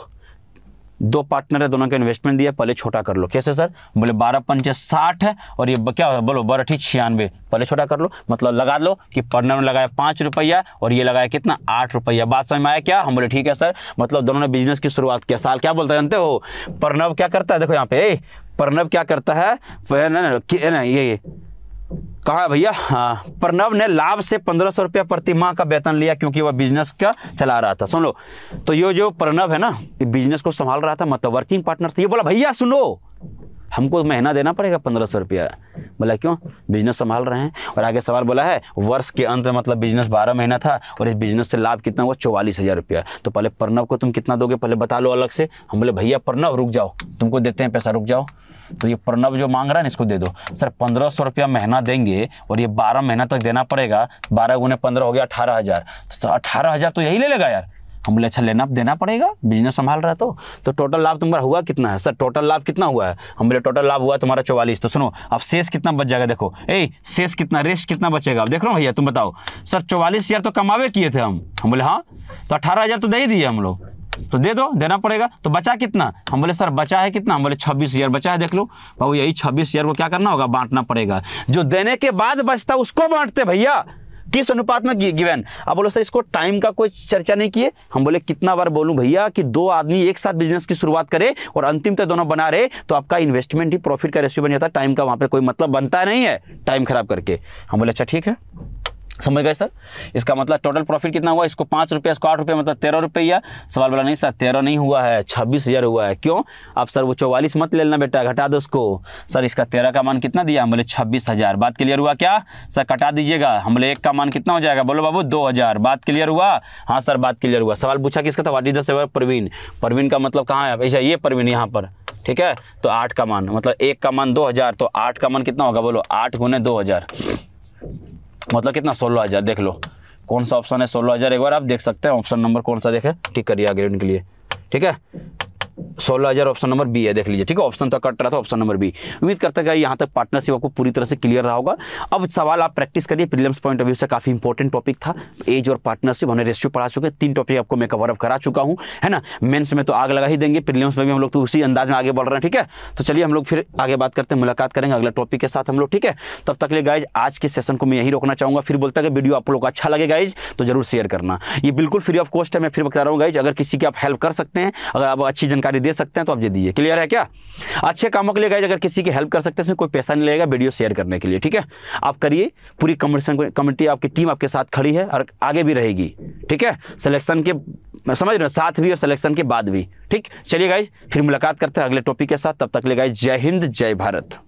दो पार्टनर है दोनों का इन्वेस्टमेंट दिया पहले छोटा कर लो कैसे सर बोले बारह पंचे साठ है और ये क्या होता है बोलो बरठी छियानवे पहले छोटा कर लो मतलब लगा लो कि पर्नर ने लगाया पाँच रुपया और ये लगाया कितना आठ रुपया बात समझ में आया क्या हम बोले ठीक है सर मतलब दोनों ने बिजनेस की शुरुआत किया साल क्या बोलते जानते हो प्रणव क्या करता है देखो यहाँ पे प्रणव क्या करता है ना ये कहा भैया हाँ प्रणव ने लाभ से पंद्रह सौ रुपया प्रति माह का वेतन लिया क्योंकि वह बिजनेस का चला रहा था सुन लो तो ये जो प्रणव है ना बिजनेस को संभाल रहा था मतलब वर्किंग पार्टनर था ये बोला भैया सुनो हमको महीना देना पड़ेगा पंद्रह सौ रुपया बोला क्यों बिजनेस संभाल रहे हैं और आगे सवाल बोला है वर्ष के अंत में मतलब बिजनेस बारह महीना था और इस बिजनेस से लाभ कितना हुआ चौवालीस हज़ार रुपया तो पहले प्रणव को तुम कितना दोगे पहले बता लो अलग से हम बोले भैया प्रणव रुक जाओ तुमको देते हैं पैसा रुक जाओ तो ये प्रणव जो मांग रहा है ना इसको दे दो सर पंद्रह सौ रुपया महीना देंगे और ये बारह महीना तक देना पड़ेगा बारह गुने पंद्रह हो गया अठारह हज़ार तो अठारह हज़ार तो यही ले लेगा यार हम बोले अच्छा लेना देना पड़ेगा बिजनेस संभाल रहा तो तो टोटल लाभ तुम्हारा हुआ कितना है सर टोटल लाभ कितना हुआ है हम बोले टोटल लाभ हुआ तुम्हारा चौवालीस तो सुनो अब शेष कितना बच जाएगा देखो ए शेष कितना रेस्ट कितना बचेगा अब देख रहे हो भैया तुम बताओ सर चौवालीस हज़ार तो कमावे किए थे हम हम बोले हाँ तो अठारह हज़ार तो दे ही दिए हम लोग तो दे दो देना पड़ेगा तो बचा कितना हम बोले सर बचा है कितना हम बोले छब्बीस हज़ार बचा है देख लो बाबू यही छब्बीस हज़ार को क्या करना होगा बांटना पड़ेगा जो देने के बाद बचता उसको बांटते भैया किस अनुपात में गिवन अब बोलो सर इसको टाइम का कोई चर्चा नहीं किए हम बोले कितना बार बोलूं भैया कि दो आदमी एक साथ बिजनेस की शुरुआत करे और अंतिम तक दोनों बना रहे तो आपका इन्वेस्टमेंट ही प्रॉफिट का रेशियो बन जाता टाइम का वहां पे कोई मतलब बनता नहीं है टाइम खराब करके हम बोले अच्छा ठीक है समझ गए सर इसका मतलब टोटल प्रॉफिट कितना हुआ इसको पाँच रुपया इसको आठ रुपया मतलब तेरह रुपया सवाल बोला नहीं सर तेरह नहीं हुआ है छब्बीस हज़ार हुआ है क्यों अब सर वो चौवालीस मत ले लेना बेटा घटा दो उसको सर इसका तेरह का मान कितना दिया हम बोले छब्बीस हज़ार बात क्लियर हुआ क्या सर कटा दीजिएगा हम बोले एक का मान कितना हो जाएगा बोलो बाबू दो हज़ार बात क्लियर हुआ हाँ सर बात क्लियर हुआ सवाल पूछा किसका था वाट इज प्रवीण प्रवीण का मतलब कहाँ है भैया अच्छा, ये प्रवीण यहाँ पर ठीक है तो आठ का मान मतलब एक का मान दो हज़ार तो आठ का मान कितना होगा बोलो आठ गुने दो हज़ार मतलब कितना सोलह हज़ार देख लो कौन सा ऑप्शन है सोलह हज़ार एक बार आप देख सकते हैं ऑप्शन नंबर कौन सा देखें ठीक करिए आगे उनके लिए ठीक है सोलह हज़ार ऑप्शन नंबर बी है देख लीजिए ठीक है ऑप्शन तो कट रहा था ऑप्शन नंबर बी उम्मीद करते हैं यहाँ तक पार्टनरशिप आपको पूरी तरह से क्लियर रहा होगा अब सवाल आप प्रैक्टिस करिए प्रीलिम्स पॉइंट ऑफ व्यू से काफ़ी इंपॉर्टेंट टॉपिक था एज और पार्टनरशिप हमने रेशियो पढ़ा चुके तीन टॉपिक आपको मैं कवर अप करा चुका हूँ है ना मेन्स में तो आग लगा ही देंगे प्रीलिम्स में भी हम लोग तो उसी अंदाज में आगे बढ़ रहे हैं ठीक है तो चलिए हम लोग फिर आगे बात करते हैं मुलाकात करेंगे अगले टॉपिक के साथ हम लोग ठीक है तब तक ले गाइज आज के सेशन को मैं यही रोकना चाहूंगा फिर बोलता है वीडियो आप लोग को अच्छा लगे गाइज तो जरूर शेयर करना ये बिल्कुल फ्री ऑफ कॉस्ट है मैं फिर बता रहा हूँ गाइज अगर किसी की आप हेल्प कर सकते हैं अगर आप अच्छी जानकारी जानकारी दे सकते हैं तो आप ये दीजिए क्लियर है क्या अच्छे कामों के लिए गाइज अगर किसी की हेल्प कर सकते हैं उसमें कोई पैसा नहीं लगेगा वीडियो शेयर करने के लिए ठीक है आप करिए पूरी कमिशन कमेटी आपकी टीम आपके साथ खड़ी है और आगे भी रहेगी ठीक है सिलेक्शन के समझ रहे साथ भी और सिलेक्शन के बाद भी ठीक चलिए गाइज फिर मुलाकात करते हैं अगले टॉपिक के साथ तब तक ले गाइज जय हिंद जय भारत